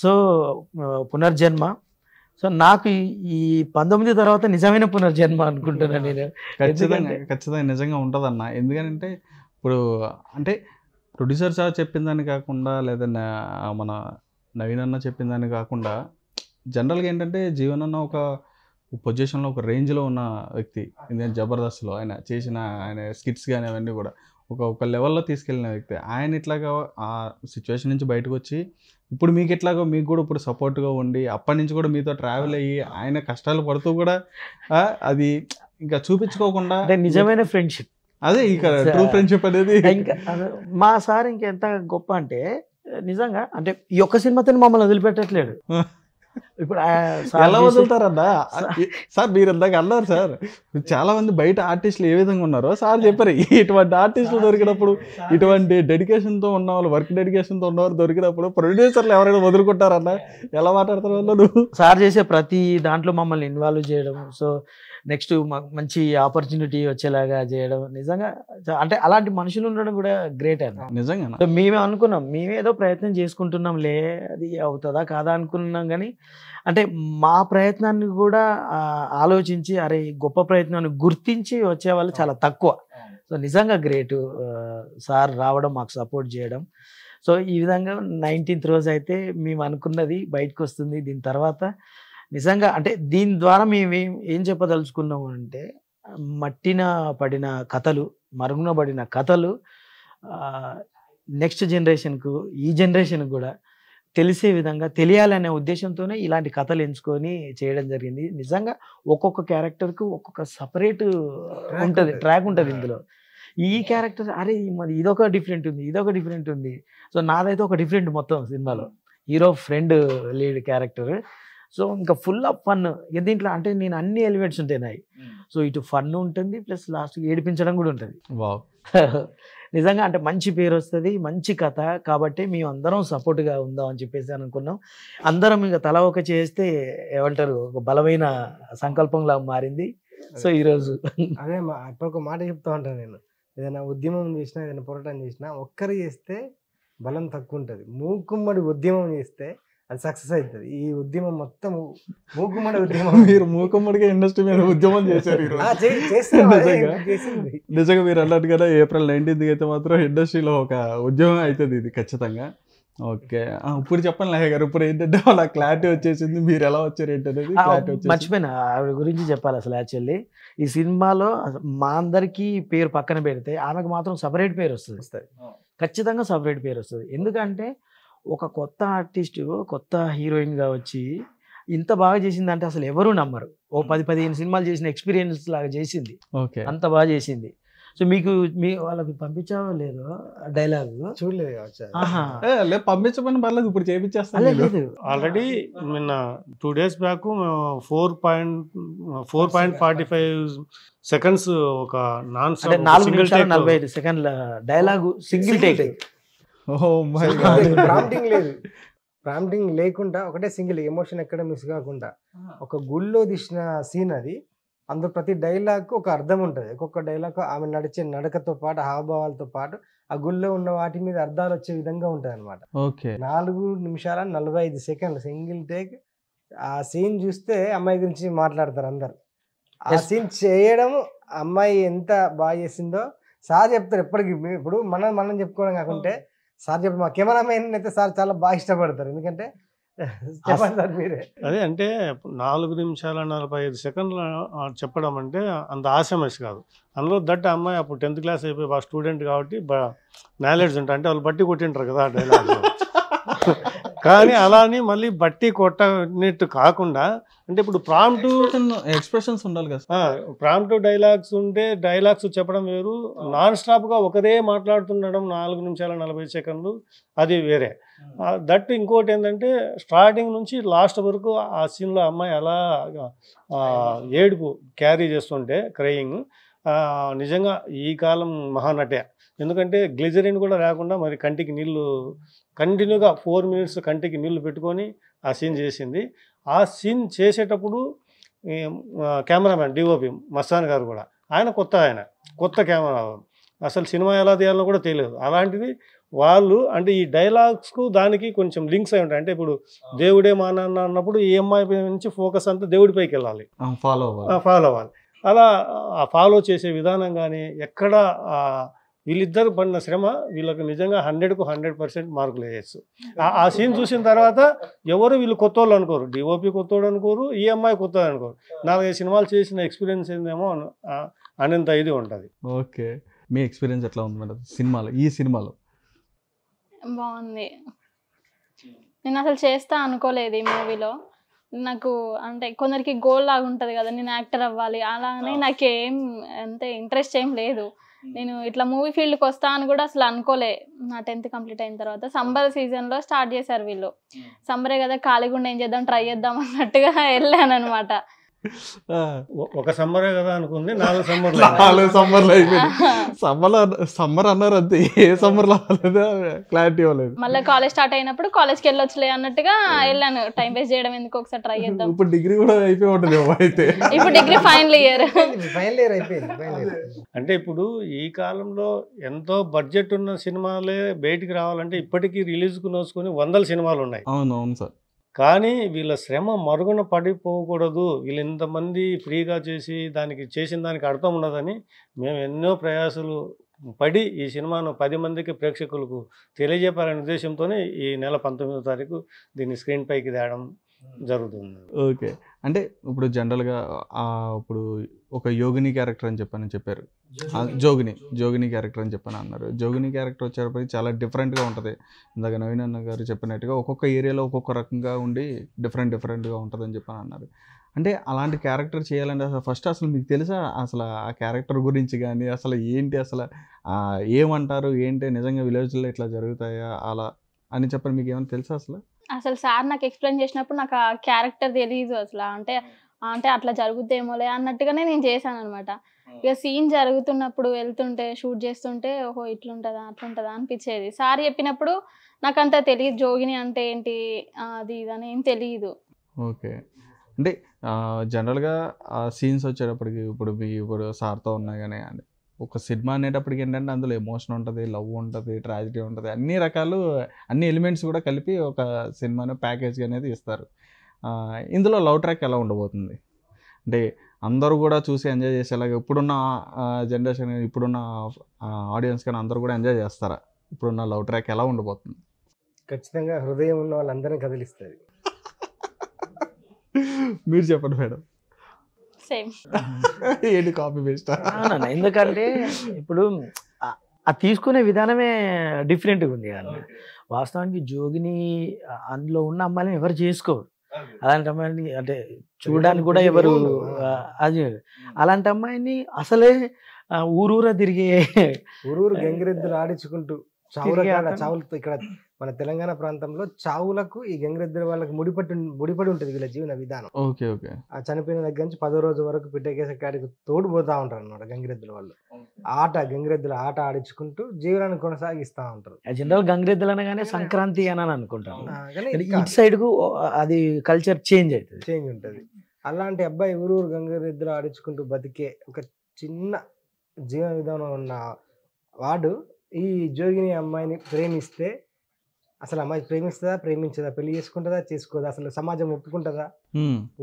సో పునర్జన్మ సో నాకు ఈ పంతొమ్మిది తర్వాత నిజమైన పునర్జన్మ అనుకుంటున్నాను నేను ఖచ్చితంగా ఖచ్చితంగా నిజంగా అన్న ఎందుకంటే ఇప్పుడు అంటే ప్రొడ్యూసర్ సార్ చెప్పిన దాన్ని కాకుండా లేదన్నా మన నవీన్ అన్న చెప్పిన దాన్ని కాకుండా జనరల్గా ఏంటంటే జీవన్ అన్న ఒక పొజిషన్లో ఒక రేంజ్లో ఉన్న వ్యక్తి ఎందుకంటే జబర్దస్త్లో ఆయన చేసిన ఆయన స్కిట్స్ కానీ అవన్నీ కూడా ఒక ఒక లెవెల్లో తీసుకెళ్ళిన వ్యక్తి ఆయన ఇట్లాగా ఆ సిచ్యువేషన్ నుంచి బయటకు వచ్చి ఇప్పుడు మీకు ఎట్లాగో మీకు కూడా ఇప్పుడు సపోర్ట్గా ఉండి అప్పటి నుంచి కూడా మీతో ట్రావెల్ అయ్యి ఆయన కష్టాలు పడుతూ కూడా అది ఇంకా చూపించుకోకుండా నిజమైన ఫ్రెండ్షిప్ అదే ఇక ట్రూ ఫ్రెండ్షిప్ అనేది ఇంకా మా సార్ ఇంకెంత గొప్ప అంటే నిజంగా అంటే ఈ ఒక్క సినిమాతో మమ్మల్ని వదిలిపెట్టట్లేదు [laughs] ఇప్పుడు ఎలా వదులుతారన్నా సార్ మీరు ఇందాక అన్నారు సార్ చాలా మంది బయట ఆర్టిస్టులు ఏ విధంగా ఉన్నారో సార్ చెప్పారు [laughs] ఇటువంటి ఆర్టిస్టులు దొరికినప్పుడు ఇటువంటి డెడికేషన్తో ఉన్న వాళ్ళు వర్క్ డెడికేషన్తో ఉన్నవారు దొరికినప్పుడు ప్రొడ్యూసర్లు ఎవరైనా వదులుకుంటారన్నా ఎలా మాట్లాడతారు వాళ్ళు సార్ చేసే ప్రతి దాంట్లో మమ్మల్ని ఇన్వాల్వ్ చేయడం సో నెక్స్ట్ మంచి ఆపర్చునిటీ వచ్చేలాగా చేయడం నిజంగా అంటే అలాంటి మనుషులు ఉండడం కూడా గ్రేట్ అన్న నిజంగా మేమే అనుకున్నాం మేమేదో ప్రయత్నం చేసుకుంటున్నాం లే అది అవుతుందా కాదా అనుకున్నాం కానీ అంటే మా ప్రయత్నాన్ని కూడా ఆలోచించి అరే గొప్ప ప్రయత్నాన్ని గుర్తించి వచ్చేవాళ్ళు చాలా తక్కువ సో నిజంగా గ్రేట్ సార్ రావడం మాకు సపోర్ట్ చేయడం సో ఈ విధంగా నైన్టీన్త్ రోజు అయితే మేము అనుకున్నది బయటకు వస్తుంది దీని తర్వాత నిజంగా అంటే దీని ద్వారా మేము ఏం చెప్పదలుచుకున్నాము అంటే మట్టిన పడిన కథలు మరుగునబడిన పడిన కథలు నెక్స్ట్ జనరేషన్కు ఈ జనరేషన్కు కూడా తెలిసే విధంగా తెలియాలనే ఉద్దేశంతోనే ఇలాంటి కథలు ఎంచుకొని చేయడం జరిగింది నిజంగా ఒక్కొక్క క్యారెక్టర్కు ఒక్కొక్క సపరేట్ ఉంటుంది ట్రాక్ ఉంటుంది ఇందులో ఈ క్యారెక్టర్ అరే మరి ఇదొక డిఫరెంట్ ఉంది ఇదొక డిఫరెంట్ ఉంది సో నాదైతే ఒక డిఫరెంట్ మొత్తం సినిమాలో hero friend lead character so ఇంకా ఫుల్ ఆఫ్ ఫన్ దీంట్లో అంటే నేను అన్ని ఎలిమెంట్స్ ఉంటాయి నాయి సో ఇటు ఫన్ ఉంటుంది ప్లస్ లాస్ట్ ఏడిపించడం కూడా ఉంటుంది [laughs] నిజంగా అంటే మంచి పేరు వస్తుంది మంచి కథ కాబట్టి మేము అందరం సపోర్ట్గా ఉందాం అని చెప్పేసి అనుకున్నాం అందరం ఇంకా తల ఒక చేస్తే ఏమంటారు ఒక బలమైన సంకల్పంలా మారింది సో ఈరోజు అదే ఇప్పుడు ఒక మాట చెప్తా ఉంటాను నేను ఏదైనా ఉద్యమం చేసినా ఏదైనా పోరాటం చేసినా ఒక్కరు చేస్తే బలం తక్కువ ఉంటుంది మూకుమ్మడి ఉద్యమం చేస్తే అది సక్సెస్ అవుతుంది ఈ ఉద్యమం మొత్తం మూకుమ్మడి [laughs] ఉద్యమం మీరు మూకుమ్మడిగా ఇండస్ట్రీ మీద ఉద్యమం చేశారు [laughs] నిజంగా మీరు అన్నట్టు కదా ఏప్రిల్ నైన్టీన్త్ అయితే మాత్రం ఇండస్ట్రీలో ఒక ఉద్యమం అవుతుంది ఇది ఖచ్చితంగా ఓకే ఇప్పుడు చెప్పండి లహే గారు ఇప్పుడు ఏంటంటే అలా క్లారిటీ వచ్చేసింది మీరు ఎలా వచ్చారు ఏంటనేది క్లారిటీ మర్చిపోయినా ఆవిడ గురించి చెప్పాలి అసలు యాక్చువల్లీ ఈ సినిమాలో మా అందరికీ పేరు పక్కన పెడితే ఆమెకు మాత్రం సపరేట్ పేరు వస్తుంది ఖచ్చితంగా సపరేట్ పేరు వస్తుంది ఎందుకంటే ఒక కొత్త ఆర్టిస్ట్ కొత్త హీరోయిన్గా వచ్చి ఇంత బాగా చేసిందంటే అసలు ఎవరు నమ్మరు ఓ పది పదిహేను సినిమాలు చేసిన ఎక్స్పీరియన్స్ లాగా చేసింది ఓకే అంత బాగా చేసింది సో మీకు మీ వాళ్ళకి పంపించావో లేదో డైలాగ్ చూడలేదు పంపించమని పర్లేదు ఇప్పుడు చేపించేస్తాను ఆల్రెడీ నిన్న టూ డేస్ బ్యాక్ మేము four point four point forty five seconds ఒక నాన్ సింగిల్ టేక్ నలభై ఐదు సెకండ్ల డైలాగ్ సింగిల్ టేక్ ప్రాంప్టింగ్ లేదు ప్రాంప్టింగ్ లేకుండా ఒకటే సింగిల్ ఎమోషన్ ఎక్కడ మిస్ కాకుండా ఒక గుళ్ళో తీసిన సీన్ అది అందులో ప్రతి డైలాగ్ ఒక అర్థం ఉంటుంది ఒక్కొక్క డైలాగ్ ఆమె నడిచే నడకతో పాటు హావభావాలతో పాటు ఆ గుళ్ళో ఉన్న వాటి మీద అర్థాలు వచ్చే విధంగా ఉంటుంది అనమాట ఓకే నాలుగు నిమిషాల నలభై ఐదు సెకండ్లు సింగిల్ టేక్ ఆ సీన్ చూస్తే అమ్మాయి గురించి మాట్లాడతారు అందరు ఆ సీన్ చేయడం అమ్మాయి ఎంత బాగా చేసిందో సార్ చెప్తారు ఎప్పటికీ ఇప్పుడు మనం మనం చెప్పుకోవడం కాకుంటే సార్ చెప్పి మా కెమెరామెన్ అయితే సార్ చాలా బాగా ఇష్టపడతారు ఎందుకంటే చెప్పండి సార్ మీరే అదే అంటే నాలుగు నిమిషాల నలభై ఐదు సెకండ్లు చెప్పడం అంటే అంత ఆశమేసి కాదు అందులో దట్ అమ్మాయి అప్పుడు టెన్త్ క్లాస్ అయిపోయి బాగా స్టూడెంట్ కాబట్టి బాగా నాలెడ్జ్ ఉంటాయి అంటే వాళ్ళు బట్టి కొట్టింటారు కదా డైలాగ్ [laughs] కానీ అలానే మళ్ళీ బట్టి కొట్టనట్టు కాకుండా అంటే ఇప్పుడు టు ఎక్స్ప్రెషన్స్ ఉండాలి కదా టు డైలాగ్స్ ఉంటే డైలాగ్స్ చెప్పడం వేరు నాన్ స్టాప్గా ఒకదే మాట్లాడుతుండడం నాలుగు నిమిషాల నలభై సెకండ్లు అది వేరే దట్ ఇంకోటి ఏంటంటే స్టార్టింగ్ నుంచి లాస్ట్ వరకు ఆ సీన్లో అమ్మాయి అలా ఏడుపు క్యారీ చేస్తుంటే క్రయింగ్ నిజంగా ఈ కాలం మహానటే ఎందుకంటే గ్లిజరిన్ కూడా లేకుండా మరి కంటికి నీళ్లు కంటిన్యూగా ఫోర్ మినిట్స్ కంటికి నీళ్లు పెట్టుకొని ఆ సీన్ చేసింది ఆ సీన్ చేసేటప్పుడు కెమెరామ్యాన్ డిఓపి మస్తాన్ గారు కూడా ఆయన కొత్త ఆయన కొత్త కెమెరా అసలు సినిమా ఎలా తీయాలో కూడా తెలియదు అలాంటిది వాళ్ళు అంటే ఈ డైలాగ్స్కు దానికి కొంచెం లింక్స్ అయి ఉంటాయి అంటే ఇప్పుడు దేవుడే మా నాన్న అన్నప్పుడు ఈ అమ్మాయి నుంచి ఫోకస్ అంతా దేవుడిపైకి వెళ్ళాలి ఫాలో అవ్వాలి ఫాలో అవ్వాలి అలా ఫాలో చేసే విధానం కానీ ఎక్కడ వీళ్ళిద్దరు పడిన శ్రమ వీళ్ళకు నిజంగా హండ్రెడ్కు హండ్రెడ్ పర్సెంట్ మార్కులు వేయచ్చు ఆ [laughs] సీన్ చూసిన తర్వాత ఎవరు వీళ్ళు కొత్త వాళ్ళు అనుకోరు డిఓపి వాడు అనుకోరు ఈఎంఐ e కొత్త అనుకోరు నాలుగైదు సినిమాలు చేసిన ఎక్స్పీరియన్స్ ఏందేమో అనంత ఇది ఉంటుంది ఓకే మీ ఎక్స్పీరియన్స్ ఎట్లా ఉంది మేడం సినిమాలు ఈ సినిమాలో బాగుంది నేను అసలు చేస్తా అనుకోలేదు ఈ మూవీలో నాకు అంటే కొందరికి గోల్ లాగా ఉంటుంది కదా నేను యాక్టర్ అవ్వాలి అలా అని నాకేం అంటే ఇంట్రెస్ట్ ఏం లేదు Hmm. నేను ఇట్లా మూవీ ఫీల్డ్కి వస్తా అని కూడా అసలు అనుకోలే నా టెన్త్ కంప్లీట్ అయిన తర్వాత సమ్మర్ సీజన్లో స్టార్ట్ చేశారు వీళ్ళు సమ్మరే hmm. కదా ఖాళీగుండా ఏం చేద్దాం ట్రై చేద్దాం అన్నట్టుగా వెళ్ళాను అనమాట ఒక సమ్మర్ కదా అనుకుంది నాలుగు సమ్మర్ నాలుగు సమ్మర్లు అయిపోయింది [laughs] సమ్మర్ సమ్మర్ అన్నారు అంతే ఏ సమ్మర్ లో క్లారిటీ ఇవ్వలేదు మళ్ళీ కాలేజ్ స్టార్ట్ అయినప్పుడు కాలేజ్కి వెళ్ళొచ్చులే అన్నట్టుగా వెళ్ళాను టైం వేస్ట్ చేయడం ఎందుకు ఒకసారి ట్రై చేద్దాం ఇప్పుడు డిగ్రీ కూడా అయిపోయి ఉంటుంది అయితే ఇప్పుడు degree final year final year అయిపోయింది అంటే ఇప్పుడు ఈ కాలంలో ఎంతో బడ్జెట్ ఉన్న సినిమాలే బయటికి రావాలంటే ఇప్పటికీ రిలీజ్ కు నోసుకొని వందల సినిమాలు ఉన్నాయి అవును అవును సార్ కానీ వీళ్ళ శ్రమ మరుగున పడిపోకూడదు వీళ్ళు ఇంతమంది ఫ్రీగా చేసి దానికి చేసిన దానికి అర్థం ఉండదని మేము ఎన్నో ప్రయాసాలు పడి ఈ సినిమాను పది మందికి ప్రేక్షకులకు తెలియజేపాలనే ఉద్దేశంతోనే ఈ నెల పంతొమ్మిదో తారీఖు దీన్ని స్క్రీన్ పైకి తేడం జరుగుతుంది ఓకే అంటే ఇప్పుడు జనరల్గా ఇప్పుడు ఒక యోగిని క్యారెక్టర్ అని చెప్పని చెప్పారు జోగిని జోగిని క్యారెక్టర్ అని చెప్పని అన్నారు జోగిని క్యారెక్టర్ వచ్చేటప్పటికి చాలా డిఫరెంట్గా ఉంటుంది ఇందాక నవీన్ అన్న గారు చెప్పినట్టుగా ఒక్కొక్క ఏరియాలో ఒక్కొక్క రకంగా ఉండి డిఫరెంట్ డిఫరెంట్గా ఉంటుందని చెప్పని అన్నారు అంటే అలాంటి క్యారెక్టర్ చేయాలంటే అసలు ఫస్ట్ అసలు మీకు తెలుసా అసలు ఆ క్యారెక్టర్ గురించి కానీ అసలు ఏంటి అసలు ఏమంటారు ఏంటి నిజంగా విలేజ్లో ఇట్లా జరుగుతాయా అలా అని చెప్పని మీకు ఏమైనా తెలుసా అసలు అసలు సార్ నాకు ఎక్స్ప్లెయిన్ చేసినప్పుడు నాకు ఆ క్యారెక్టర్ తెలియదు అసలు అంటే అంటే అట్లా జరుగుద్దేమోలే అన్నట్టుగానే నేను చేశాను అనమాట ఇక సీన్ జరుగుతున్నప్పుడు వెళ్తుంటే షూట్ చేస్తుంటే ఓహో ఇట్లుంటుందా అట్లుంటుందా అనిపించేది సార్ చెప్పినప్పుడు నాకు అంత తెలియదు జోగిని అంటే ఏంటి అది ఇదని ఏం తెలియదు ఓకే అంటే జనరల్గా సీన్స్ వచ్చేటప్పటికి ఇప్పుడు మీ ఇప్పుడు సార్తో ఉన్నా కానీ ఒక సినిమా అనేటప్పటికి ఏంటంటే అందులో ఎమోషన్ ఉంటుంది లవ్ ఉంటుంది ట్రాజిడీ ఉంటుంది అన్ని రకాలు అన్ని ఎలిమెంట్స్ కూడా కలిపి ఒక సినిమాను ప్యాకేజ్ అనేది ఇస్తారు ఇందులో లవ్ ట్రాక్ ఎలా ఉండబోతుంది అంటే అందరూ కూడా చూసి ఎంజాయ్ చేసేలాగా ఇప్పుడున్న జనరేషన్ ఇప్పుడున్న ఆడియన్స్ కానీ అందరూ కూడా ఎంజాయ్ చేస్తారా ఇప్పుడున్న లవ్ ట్రాక్ ఎలా ఉండబోతుంది ఖచ్చితంగా హృదయం ఉన్న వాళ్ళందరినీ కదిలిస్తుంది [laughs] మీరు చెప్పండి మేడం [laughs] ఏంటి కాపీ పేస్ట్ ఎందుకంటే ఇప్పుడు ఆ తీసుకునే విధానమే డిఫరెంట్గా ఉంది కదా వాస్తవానికి జోగిని అందులో ఉన్న అమ్మాయిని ఎవరు చేసుకోరు అలాంటి అమ్మాయిని అంటే చూడడానికి కూడా ఎవరు అది అలాంటి అమ్మాయిని అసలే ఊరూరా తిరిగే ఊరూరు గంగిరెద్దులు ఆడించుకుంటూ చావులు ఇక్కడ మన తెలంగాణ ప్రాంతంలో చావులకు ఈ గంగిరెద్దుల వాళ్ళకి ముడిపట్టి ముడిపడి ఉంటుంది వీళ్ళ జీవన విధానం ఓకే ఓకే ఆ చనిపోయిన దగ్గర నుంచి పదో రోజు వరకు పిట్టకేసే కాడికి తోడుపోతా ఉంటారు అనమాట గంగిరెద్దుల వాళ్ళు ఆట గంగిరెద్దుల ఆట ఆడించుకుంటూ జీవనాన్ని కొనసాగిస్తూ ఉంటారు జనరల్ గంగిరెద్దులు అనగానే సంక్రాంతి అని అనుకుంటాను ఇటు సైడ్ కు అది కల్చర్ చేంజ్ అవుతుంది చేంజ్ ఉంటుంది అలాంటి అబ్బాయి ఊరు ఊరు గంగిరెద్దులు ఆడించుకుంటూ బతికే ఒక చిన్న జీవన విధానం ఉన్న వాడు ఈ జోగిని అమ్మాయిని ప్రేమిస్తే అసలు అమ్మాయి ప్రేమిస్తుందా ప్రేమించదా పెళ్లి చేసుకుంటుందా చేసుకోదా అసలు సమాజం ఒప్పుకుంటుందా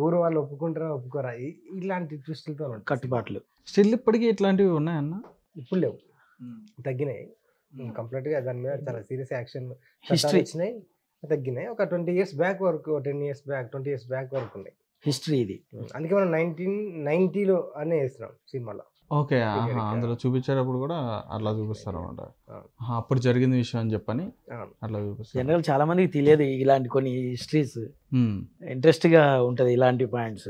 ఊరు వాళ్ళు ఒప్పుకుంటారా ఒప్పుకోరా ఇలాంటి దృష్టితో కట్టుబాట్లు స్టిల్ ఇప్పటికీ ఇట్లాంటివి ఉన్నాయన్న ఇప్పుడు లేవు తగ్గినాయి కంప్లీట్ గా దాని మీద చాలా సీరియస్ యాక్షన్ హిస్టరీ తగ్గినాయి ఒక ట్వంటీ ఇయర్స్ బ్యాక్ వరకు ten years back twenty years back వరకు ఉన్నాయి హిస్టరీ ఇది అందుకే మనం నైన్టీన్ నైన్టీలో అనే వేస్తున్నాం సినిమాలో ఓకే అందులో చూపించేటప్పుడు కూడా అట్లా చూపిస్తారు అనమాట అప్పుడు జరిగిన విషయం అని చెప్పని అట్లా చూపిస్తారు జనరల్ చాలా మందికి తెలియదు ఇలాంటి కొన్ని హిస్టరీస్ ఇంట్రెస్ట్గా ఉంటుంది ఇలాంటి పాయింట్స్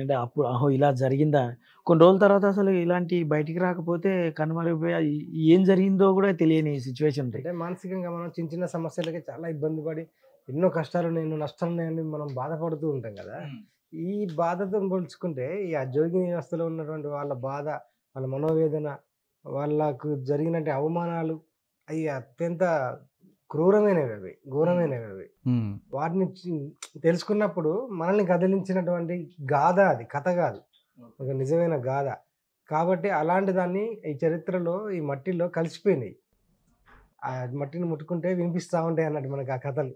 అంటే అప్పుడు అహో ఇలా జరిగిందా కొన్ని రోజుల తర్వాత అసలు ఇలాంటి బయటికి రాకపోతే కనుమరిపోయి ఏం జరిగిందో కూడా తెలియని సిచ్యువేషన్ అంటే మానసికంగా మనం చిన్న చిన్న సమస్యలకి చాలా ఇబ్బంది పడి ఎన్నో కష్టాలు నేను నష్టాలు నేను మనం బాధపడుతూ ఉంటాం కదా ఈ బాధతో పోల్చుకుంటే ఈ అద్యోగిని వ్యవస్థలో ఉన్నటువంటి వాళ్ళ బాధ వాళ్ళ మనోవేదన వాళ్ళకు జరిగినట్టు అవమానాలు అవి అత్యంత క్రూరమైనవి అవి ఘోరమైనవి అవి వాటిని తెలుసుకున్నప్పుడు మనల్ని కదిలించినటువంటి గాథ అది కథ కాదు ఒక నిజమైన గాథ కాబట్టి అలాంటి దాన్ని ఈ చరిత్రలో ఈ మట్టిలో కలిసిపోయినాయి ఆ మట్టిని ముట్టుకుంటే వినిపిస్తూ ఉంటాయి అన్నట్టు మనకు ఆ కథలు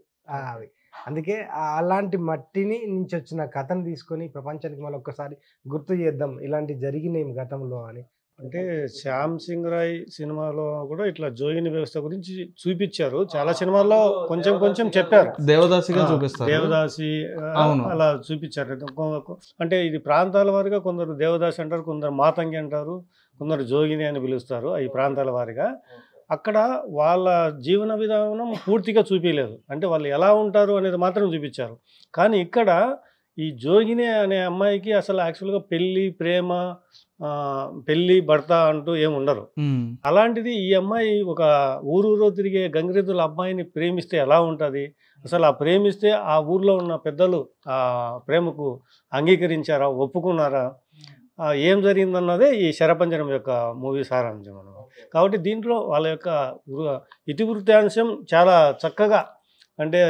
అవి అందుకే అలాంటి మట్టిని నుంచి వచ్చిన కథను తీసుకొని ప్రపంచానికి మళ్ళీ ఒక్కసారి గుర్తు చేద్దాం ఇలాంటి జరిగినాయి గతంలో అని అంటే శ్యామ్ సింగ్ రాయ్ సినిమాలో కూడా ఇట్లా జోయిన్ వ్యవస్థ గురించి చూపించారు చాలా సినిమాల్లో కొంచెం కొంచెం చెప్పారు దేవదాసి చూపిస్తారు దేవదాసి అలా చూపించారు అంటే ఇది ప్రాంతాల వారిగా కొందరు దేవదాసి అంటారు కొందరు మాతంగి అంటారు కొందరు జోగిని అని పిలుస్తారు ఈ ప్రాంతాల వారిగా అక్కడ వాళ్ళ జీవన విధానం పూర్తిగా చూపించలేదు అంటే వాళ్ళు ఎలా ఉంటారు అనేది మాత్రం చూపించారు కానీ ఇక్కడ ఈ జోగిని అనే అమ్మాయికి అసలు యాక్చువల్గా పెళ్ళి ప్రేమ పెళ్ళి భర్త అంటూ ఏముండరు అలాంటిది ఈ అమ్మాయి ఒక ఊరూరో తిరిగే గంగిరెద్దుల అమ్మాయిని ప్రేమిస్తే ఎలా ఉంటుంది అసలు ఆ ప్రేమిస్తే ఆ ఊర్లో ఉన్న పెద్దలు ఆ ప్రేమకు అంగీకరించారా ఒప్పుకున్నారా ఏం జరిగిందన్నదే ఈ శరపంజనం యొక్క మూవీ సారాంశం కాబట్టి దీంట్లో వాళ్ళ యొక్క ఇతివృత్తాంశం చాలా చక్కగా అంటే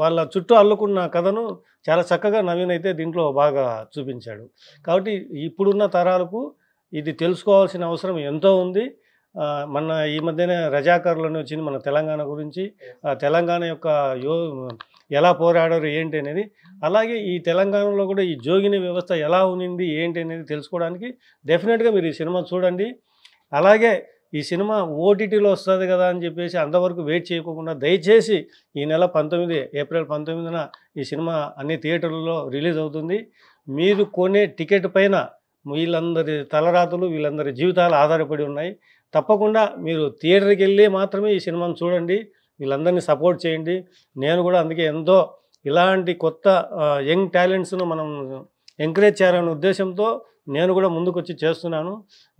వాళ్ళ చుట్టూ అల్లుకున్న కథను చాలా చక్కగా నవీన్ అయితే దీంట్లో బాగా చూపించాడు కాబట్టి ఇప్పుడున్న తరాలకు ఇది తెలుసుకోవాల్సిన అవసరం ఎంతో ఉంది మన ఈ మధ్యనే రజాకారులని వచ్చింది మన తెలంగాణ గురించి తెలంగాణ యొక్క యో ఎలా పోరాడారు ఏంటి అనేది అలాగే ఈ తెలంగాణలో కూడా ఈ జోగిని వ్యవస్థ ఎలా ఉనింది ఏంటి అనేది తెలుసుకోవడానికి డెఫినెట్గా మీరు ఈ సినిమా చూడండి అలాగే ఈ సినిమా ఓటీటీలో వస్తుంది కదా అని చెప్పేసి అంతవరకు వెయిట్ చేయకుండా దయచేసి ఈ నెల పంతొమ్మిది ఏప్రిల్ పంతొమ్మిదిన ఈ సినిమా అన్ని థియేటర్లలో రిలీజ్ అవుతుంది మీరు కొనే టికెట్ పైన వీళ్ళందరి తలరాతులు వీళ్ళందరి జీవితాలు ఆధారపడి ఉన్నాయి తప్పకుండా మీరు థియేటర్కి వెళ్ళి మాత్రమే ఈ సినిమాను చూడండి వీళ్ళందరినీ సపోర్ట్ చేయండి నేను కూడా అందుకే ఎంతో ఇలాంటి కొత్త యంగ్ టాలెంట్స్ను మనం ఎంకరేజ్ చేయాలనే ఉద్దేశంతో నేను కూడా ముందుకు వచ్చి చేస్తున్నాను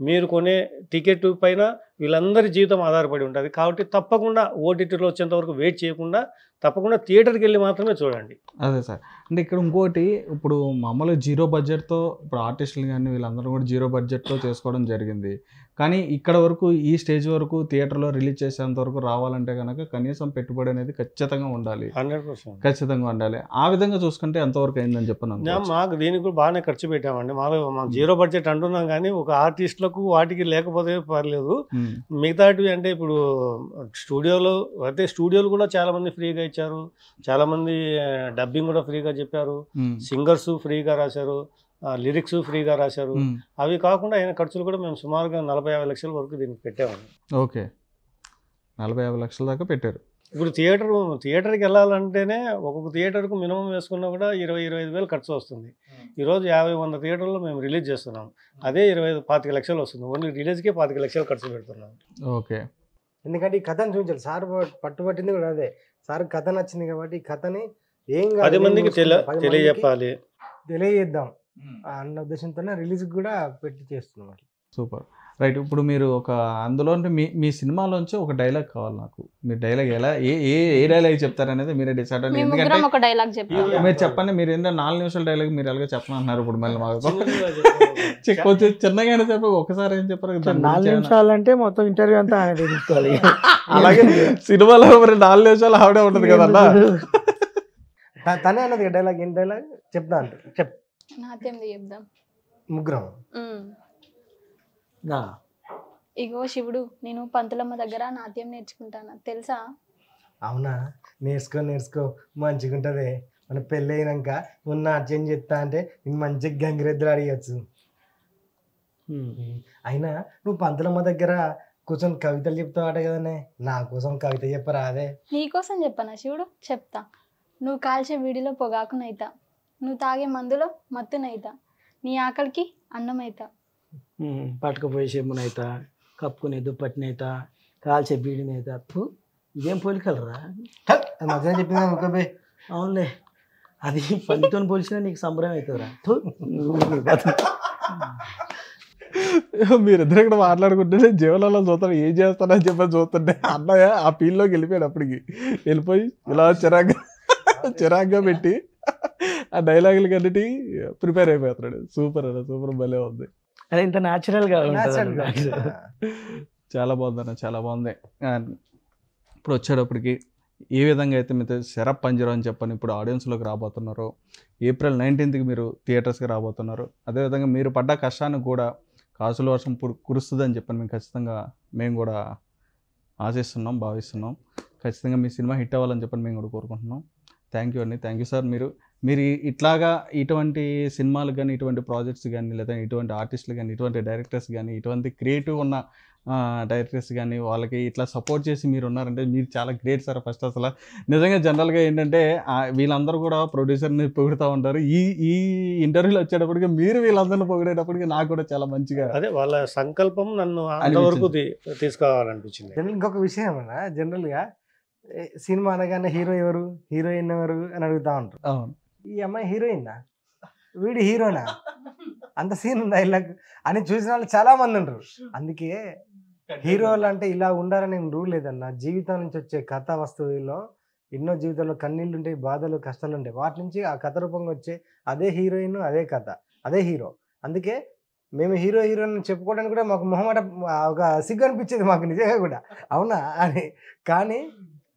మీరు కొనే టికెట్ పైన వీళ్ళందరి జీవితం ఆధారపడి ఉంటుంది కాబట్టి తప్పకుండా ఓటీటీలో వచ్చేంతవరకు వెయిట్ చేయకుండా తప్పకుండా థియేటర్కి వెళ్ళి మాత్రమే చూడండి అదే సార్ అంటే ఇక్కడ ఇంకోటి ఇప్పుడు మామూలుగా జీరో బడ్జెట్తో ఇప్పుడు ఆర్టిస్టులు కానీ వీళ్ళందరూ కూడా జీరో బడ్జెట్తో చేసుకోవడం జరిగింది కానీ ఇక్కడ వరకు ఈ స్టేజ్ వరకు థియేటర్లో రిలీజ్ చేసేంత వరకు రావాలంటే కనుక కనీసం పెట్టుబడి అనేది ఖచ్చితంగా ఉండాలి హండ్రెడ్ పర్సెంట్ ఖచ్చితంగా ఉండాలి ఆ విధంగా చూసుకుంటే ఎంతవరకు అయిందని చెప్పను మాకు దీనికి కూడా బాగానే ఖర్చు పెట్టామండి మాకు మాకు జీరో బడ్జెట్ అంటున్నాం కానీ ఒక ఆర్టిస్టులకు వాటికి లేకపోతే పర్లేదు మిగతాటివి అంటే ఇప్పుడు స్టూడియోలో అయితే స్టూడియోలు కూడా చాలా మంది ఫ్రీగా ఇచ్చారు చాలా మంది డబ్బింగ్ కూడా ఫ్రీగా చెప్పారు సింగర్స్ ఫ్రీగా రాశారు లిరిక్స్ ఫ్రీగా రాశారు అవి కాకుండా ఆయన ఖర్చులు కూడా మేము సుమారుగా నలభై యాభై లక్షల వరకు దీనికి పెట్టాము ఓకే నలభై యాభై లక్షల దాకా పెట్టారు ఇప్పుడు థియేటర్ థియేటర్కి వెళ్ళాలంటేనే ఒక్కొక్క థియేటర్కు మినిమం వేసుకున్నా కూడా ఇరవై ఇరవై ఐదు వేలు ఖర్చు వస్తుంది ఈరోజు యాభై వంద థియేటర్లో మేము రిలీజ్ చేస్తున్నాం అదే ఇరవై ఐదు పాతిక లక్షలు వస్తుంది ఓన్లీ రిలీజ్కే పాతిక లక్షలు ఖర్చు పెడుతున్నాం ఓకే ఎందుకంటే ఈ కథను చూపించాలి సార్ పట్టుబట్టింది కూడా అదే సార్ కథ నచ్చింది కాబట్టి ఈ కథని ఏం పది మందికి తెలియజెప్పాలి తెలియజేద్దాం అన్న ఉద్దేశంతోనే రిలీజ్ కూడా పెట్టి చేస్తున్నాం సూపర్ రైట్ ఇప్పుడు మీరు ఒక అందులో మీ మీ సినిమాలోంచి ఒక డైలాగ్ కావాలి నాకు మీరు డైలాగ్ ఎలా ఏ ఏ ఏ డైలాగ్ చెప్తారనేది మీరే డిసైడ్ అవ్వండి ఎందుకంటే మీరు చెప్పండి మీరు ఏంటంటే నాలుగు నిమిషాల డైలాగ్ మీరు ఎలాగో చెప్పమన్నారు ఇప్పుడు మళ్ళీ మాకు కొంచెం చిన్నగానే చెప్ప ఒకసారి ఏం చెప్పారు నాలుగు నిమిషాలు అంటే మొత్తం ఇంటర్వ్యూ అంతా ఆయన తీసుకోవాలి అలాగే సినిమాలో మరి నాలుగు నిమిషాలు ఆవిడే ఉంటుంది కదన్నా తనే అన్నది డైలాగ్ ఏం డైలాగ్ చెప్దా అంటే చెప్ నాకేం చెప్దాం ముగ్గురం ఇగో శివుడు నేను పంతులమ్మ దగ్గర నాట్యం నేర్చుకుంటాను తెలుసా అవునా నేర్చుకో నేర్చుకో మంచిగా ఉంటుంది మన పెళ్ళి అయినాక నువ్వు నాట్యం చెప్తా అంటే నేను మంచిగా గంగిరెద్దులు అడిగచ్చు అయినా నువ్వు పంతులమ్మ దగ్గర కూర్చొని కవితలు చెప్తావాట కదనే నా కోసం కవిత చెప్పరా అదే నీకోసం చెప్పనా శివుడు చెప్తా నువ్వు కాల్చే వీడిలో పొగాకునైతా నువ్వు తాగే మందులో మత్తునైతా నీ ఆకలికి అన్నమైతా పట్టుకపోయే చెమ్మునైత కప్పుకునే దుప్పటినైత కాల్చే బీడినైత ఇదేం పోలికలరా మధ్యన చెప్పింది ఇంకోబే అవునులే అది పనితో పోల్చినా నీకు సంబరం అవుతుందిరా [laughs] మీరిద్దరు ఇక్కడ మాట్లాడుకుంటే జీవనంలో చూస్తాను ఏం చేస్తానని చెప్పని చూస్తుంటే అన్నయ్య ఆ పీల్లోకి వెళ్ళిపోయాడు అప్పటికి వెళ్ళిపోయి ఇలా చిరాగ్గా చిరాగ్గా పెట్టి ఆ డైలాగులకి అన్నిటి ప్రిపేర్ అయిపోతున్నాడు సూపర్ అన్న సూపర్ భలే ఉంది అదే ఇంత న్యాచురల్ గా [laughs] చాలా బాగుంది అన్న చాలా బాగుంది ఇప్పుడు వచ్చేటప్పటికి ఏ విధంగా అయితే మీతో శరప్ పంజరం అని చెప్పని ఇప్పుడు ఆడియన్స్లోకి రాబోతున్నారు ఏప్రిల్ నైన్టీన్త్కి మీరు థియేటర్స్కి రాబోతున్నారు అదేవిధంగా మీరు పడ్డ కష్టానికి కూడా కాసుల వర్షం కురుస్తుందని చెప్పని మేము ఖచ్చితంగా మేము కూడా ఆశిస్తున్నాం భావిస్తున్నాం ఖచ్చితంగా మీ సినిమా హిట్ అవ్వాలని చెప్పని మేము కూడా కోరుకుంటున్నాం థ్యాంక్ యూ అండి థ్యాంక్ యూ సార్ మీరు మీరు ఇట్లాగా ఇటువంటి సినిమాలు కానీ ఇటువంటి ప్రాజెక్ట్స్ కానీ లేదా ఇటువంటి ఆర్టిస్టులు కానీ ఇటువంటి డైరెక్టర్స్ కానీ ఇటువంటి క్రియేటివ్ ఉన్న డైరెక్టర్స్ కానీ వాళ్ళకి ఇట్లా సపోర్ట్ చేసి మీరు ఉన్నారంటే మీరు చాలా గ్రేట్ సార్ ఫస్ట్ అసలు నిజంగా జనరల్గా ఏంటంటే వీళ్ళందరూ కూడా ప్రొడ్యూసర్ని పొగుడుతూ ఉంటారు ఈ ఈ ఇంటర్వ్యూలు వచ్చేటప్పటికి మీరు వీళ్ళందరిని పొగిడేటప్పటికి నాకు కూడా చాలా మంచిగా అదే వాళ్ళ సంకల్పం నన్ను అంతవరకు తీసుకోవాలనిపించింది ఇంకొక విషయం జనరల్గా సినిమా అనగానే హీరో ఎవరు హీరోయిన్ ఎవరు అని అడుగుతూ ఉంటారు అవును ఈ అమ్మాయి హీరోయినా వీడి హీరోనా అంత సీన్ ఉందా ఇలా అని చూసిన వాళ్ళు చాలా మంది ఉండరు అందుకే హీరోలు అంటే ఇలా ఉండాలని నేను రూల్ లేదన్నా జీవితం నుంచి వచ్చే కథ వస్తువుల్లో ఎన్నో జీవితంలో కన్నీళ్ళు ఉంటాయి బాధలు కష్టాలు ఉంటాయి వాటి నుంచి ఆ కథ రూపంగా వచ్చే అదే హీరోయిన్ అదే కథ అదే హీరో అందుకే మేము హీరో హీరోయిన్ చెప్పుకోవడానికి కూడా మాకు మొహమాట ఒక సిగ్గు అనిపించేది మాకు నిజంగా కూడా అవునా అని కానీ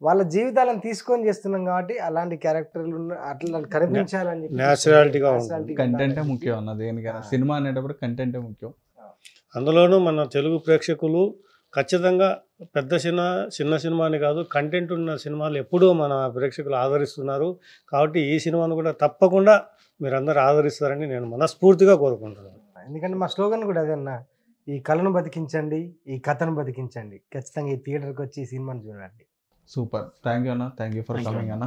వాళ్ళ జీవితాలను తీసుకొని చేస్తున్నాం కాబట్టి అలాంటి క్యారెక్టర్లు అట్లా కనిపించాలని నేచురాలిటీగా కంటెంటే ముఖ్యం అన్నది దేనికైనా సినిమా అనేటప్పుడు కంటెంటే ముఖ్యం అందులోనూ మన తెలుగు ప్రేక్షకులు ఖచ్చితంగా పెద్ద సినిమా చిన్న సినిమా అని కాదు కంటెంట్ ఉన్న సినిమాలు ఎప్పుడూ మన ప్రేక్షకులు ఆదరిస్తున్నారు కాబట్టి ఈ సినిమాను కూడా తప్పకుండా మీరందరూ ఆదరిస్తారని నేను మనస్ఫూర్తిగా కోరుకుంటున్నాను ఎందుకంటే మా స్లోగన్ కూడా అదన్నా ఈ కళను బతికించండి ఈ కథను బతికించండి ఖచ్చితంగా ఈ థియేటర్కి వచ్చి ఈ సినిమాను చూడండి సూపర్ థ్యాంక్ యూ అన్న థ్యాంక్ యూ ఫర్ కమింగ్ అన్న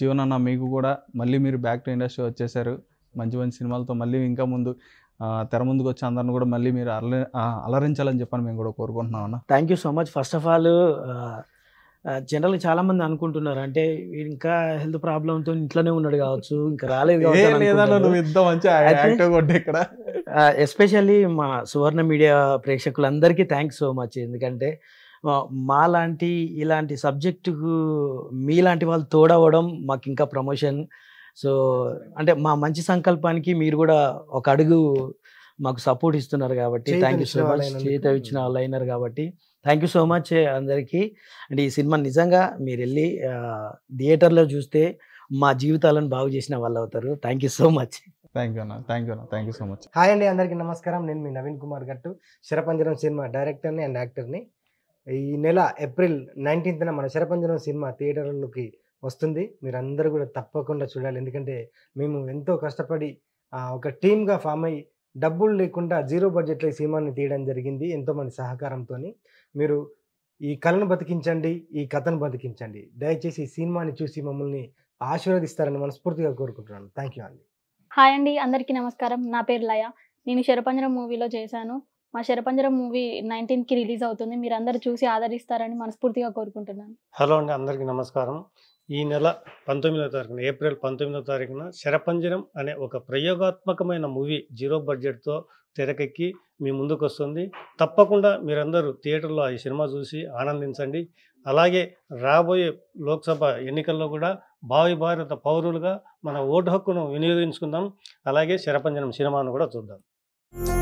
జీవన్ అన్న మీకు కూడా మళ్ళీ మీరు బ్యాక్ టు ఇండస్ట్రీ వచ్చేసారు మంచి మంచి సినిమాలతో మళ్ళీ ఇంకా ముందు తెర ముందుకు వచ్చి అందరిని కూడా మళ్ళీ మీరు అలరించాలని చెప్పని మేము కూడా కోరుకుంటున్నాం అన్న thank you so much first of all జనరల్గా చాలా మంది అనుకుంటున్నారు అంటే ఇంకా హెల్త్ ప్రాబ్లంతో ఇంట్లోనే ఉన్నాడు కావచ్చు ఇంకా రాలేదు ఇక్కడ ఎస్పెషల్లీ మా సువర్ణ మీడియా ప్రేక్షకులందరికీ థ్యాంక్స్ సో మచ్ ఎందుకంటే మా లాంటి ఇలాంటి సబ్జెక్టుకు మీలాంటి వాళ్ళు తోడవడం మాకు ఇంకా ప్రమోషన్ సో అంటే మా మంచి సంకల్పానికి మీరు కూడా ఒక అడుగు మాకు సపోర్ట్ ఇస్తున్నారు కాబట్టి థ్యాంక్ యూ సో మచ్ చేత ఇచ్చిన వాళ్ళు అయినారు కాబట్టి థ్యాంక్ యూ సో మచ్ అందరికీ అండ్ ఈ సినిమా నిజంగా మీరు వెళ్ళి థియేటర్లో చూస్తే మా జీవితాలను బాగు చేసిన వాళ్ళు అవుతారు thank you so much thank you అన్న థ్యాంక్ యూ అన్న thank you so much hi అండి అందరికీ నమస్కారం నేను మీ నవీన్ కుమార్ గట్టు శరపంజరం సినిమా డైరెక్టర్ని అండ్ యాక్టర్ని ఈ నెల ఏప్రిల్ నైన్టీన్త్న మన శరపంజనం సినిమా థియేటర్లకి వస్తుంది మీరందరూ కూడా తప్పకుండా చూడాలి ఎందుకంటే మేము ఎంతో కష్టపడి ఒక టీమ్గా ఫామ్ అయ్యి డబ్బులు లేకుండా జీరో బడ్జెట్లో ఈ సినిమాని తీయడం జరిగింది ఎంతోమంది సహకారంతో మీరు ఈ కళను బతికించండి ఈ కథను బతికించండి దయచేసి ఈ సినిమాని చూసి మమ్మల్ని ఆశీర్వదిస్తారని మనస్ఫూర్తిగా కోరుకుంటున్నాను థ్యాంక్ యూ అండి హాయ్ అండి అందరికీ నమస్కారం నా పేరు లయ నేను శరపంజనం మూవీలో చేశాను మా శరపంజరం మూవీ నైన్టీన్కి రిలీజ్ అవుతుంది మీరు అందరు చూసి ఆదరిస్తారని మనస్ఫూర్తిగా కోరుకుంటున్నాను హలో అండి అందరికీ నమస్కారం ఈ నెల పంతొమ్మిదో తారీఖున ఏప్రిల్ పంతొమ్మిదో తారీఖున శరపంజరం అనే ఒక ప్రయోగాత్మకమైన మూవీ జీరో బడ్జెట్తో తెరకెక్కి మీ ముందుకు వస్తుంది తప్పకుండా మీరందరూ థియేటర్లో ఈ సినిమా చూసి ఆనందించండి అలాగే రాబోయే లోక్సభ ఎన్నికల్లో కూడా భావి భారత పౌరులుగా మన ఓటు హక్కును వినియోగించుకుందాం అలాగే శరపంజనం సినిమాను కూడా చూద్దాం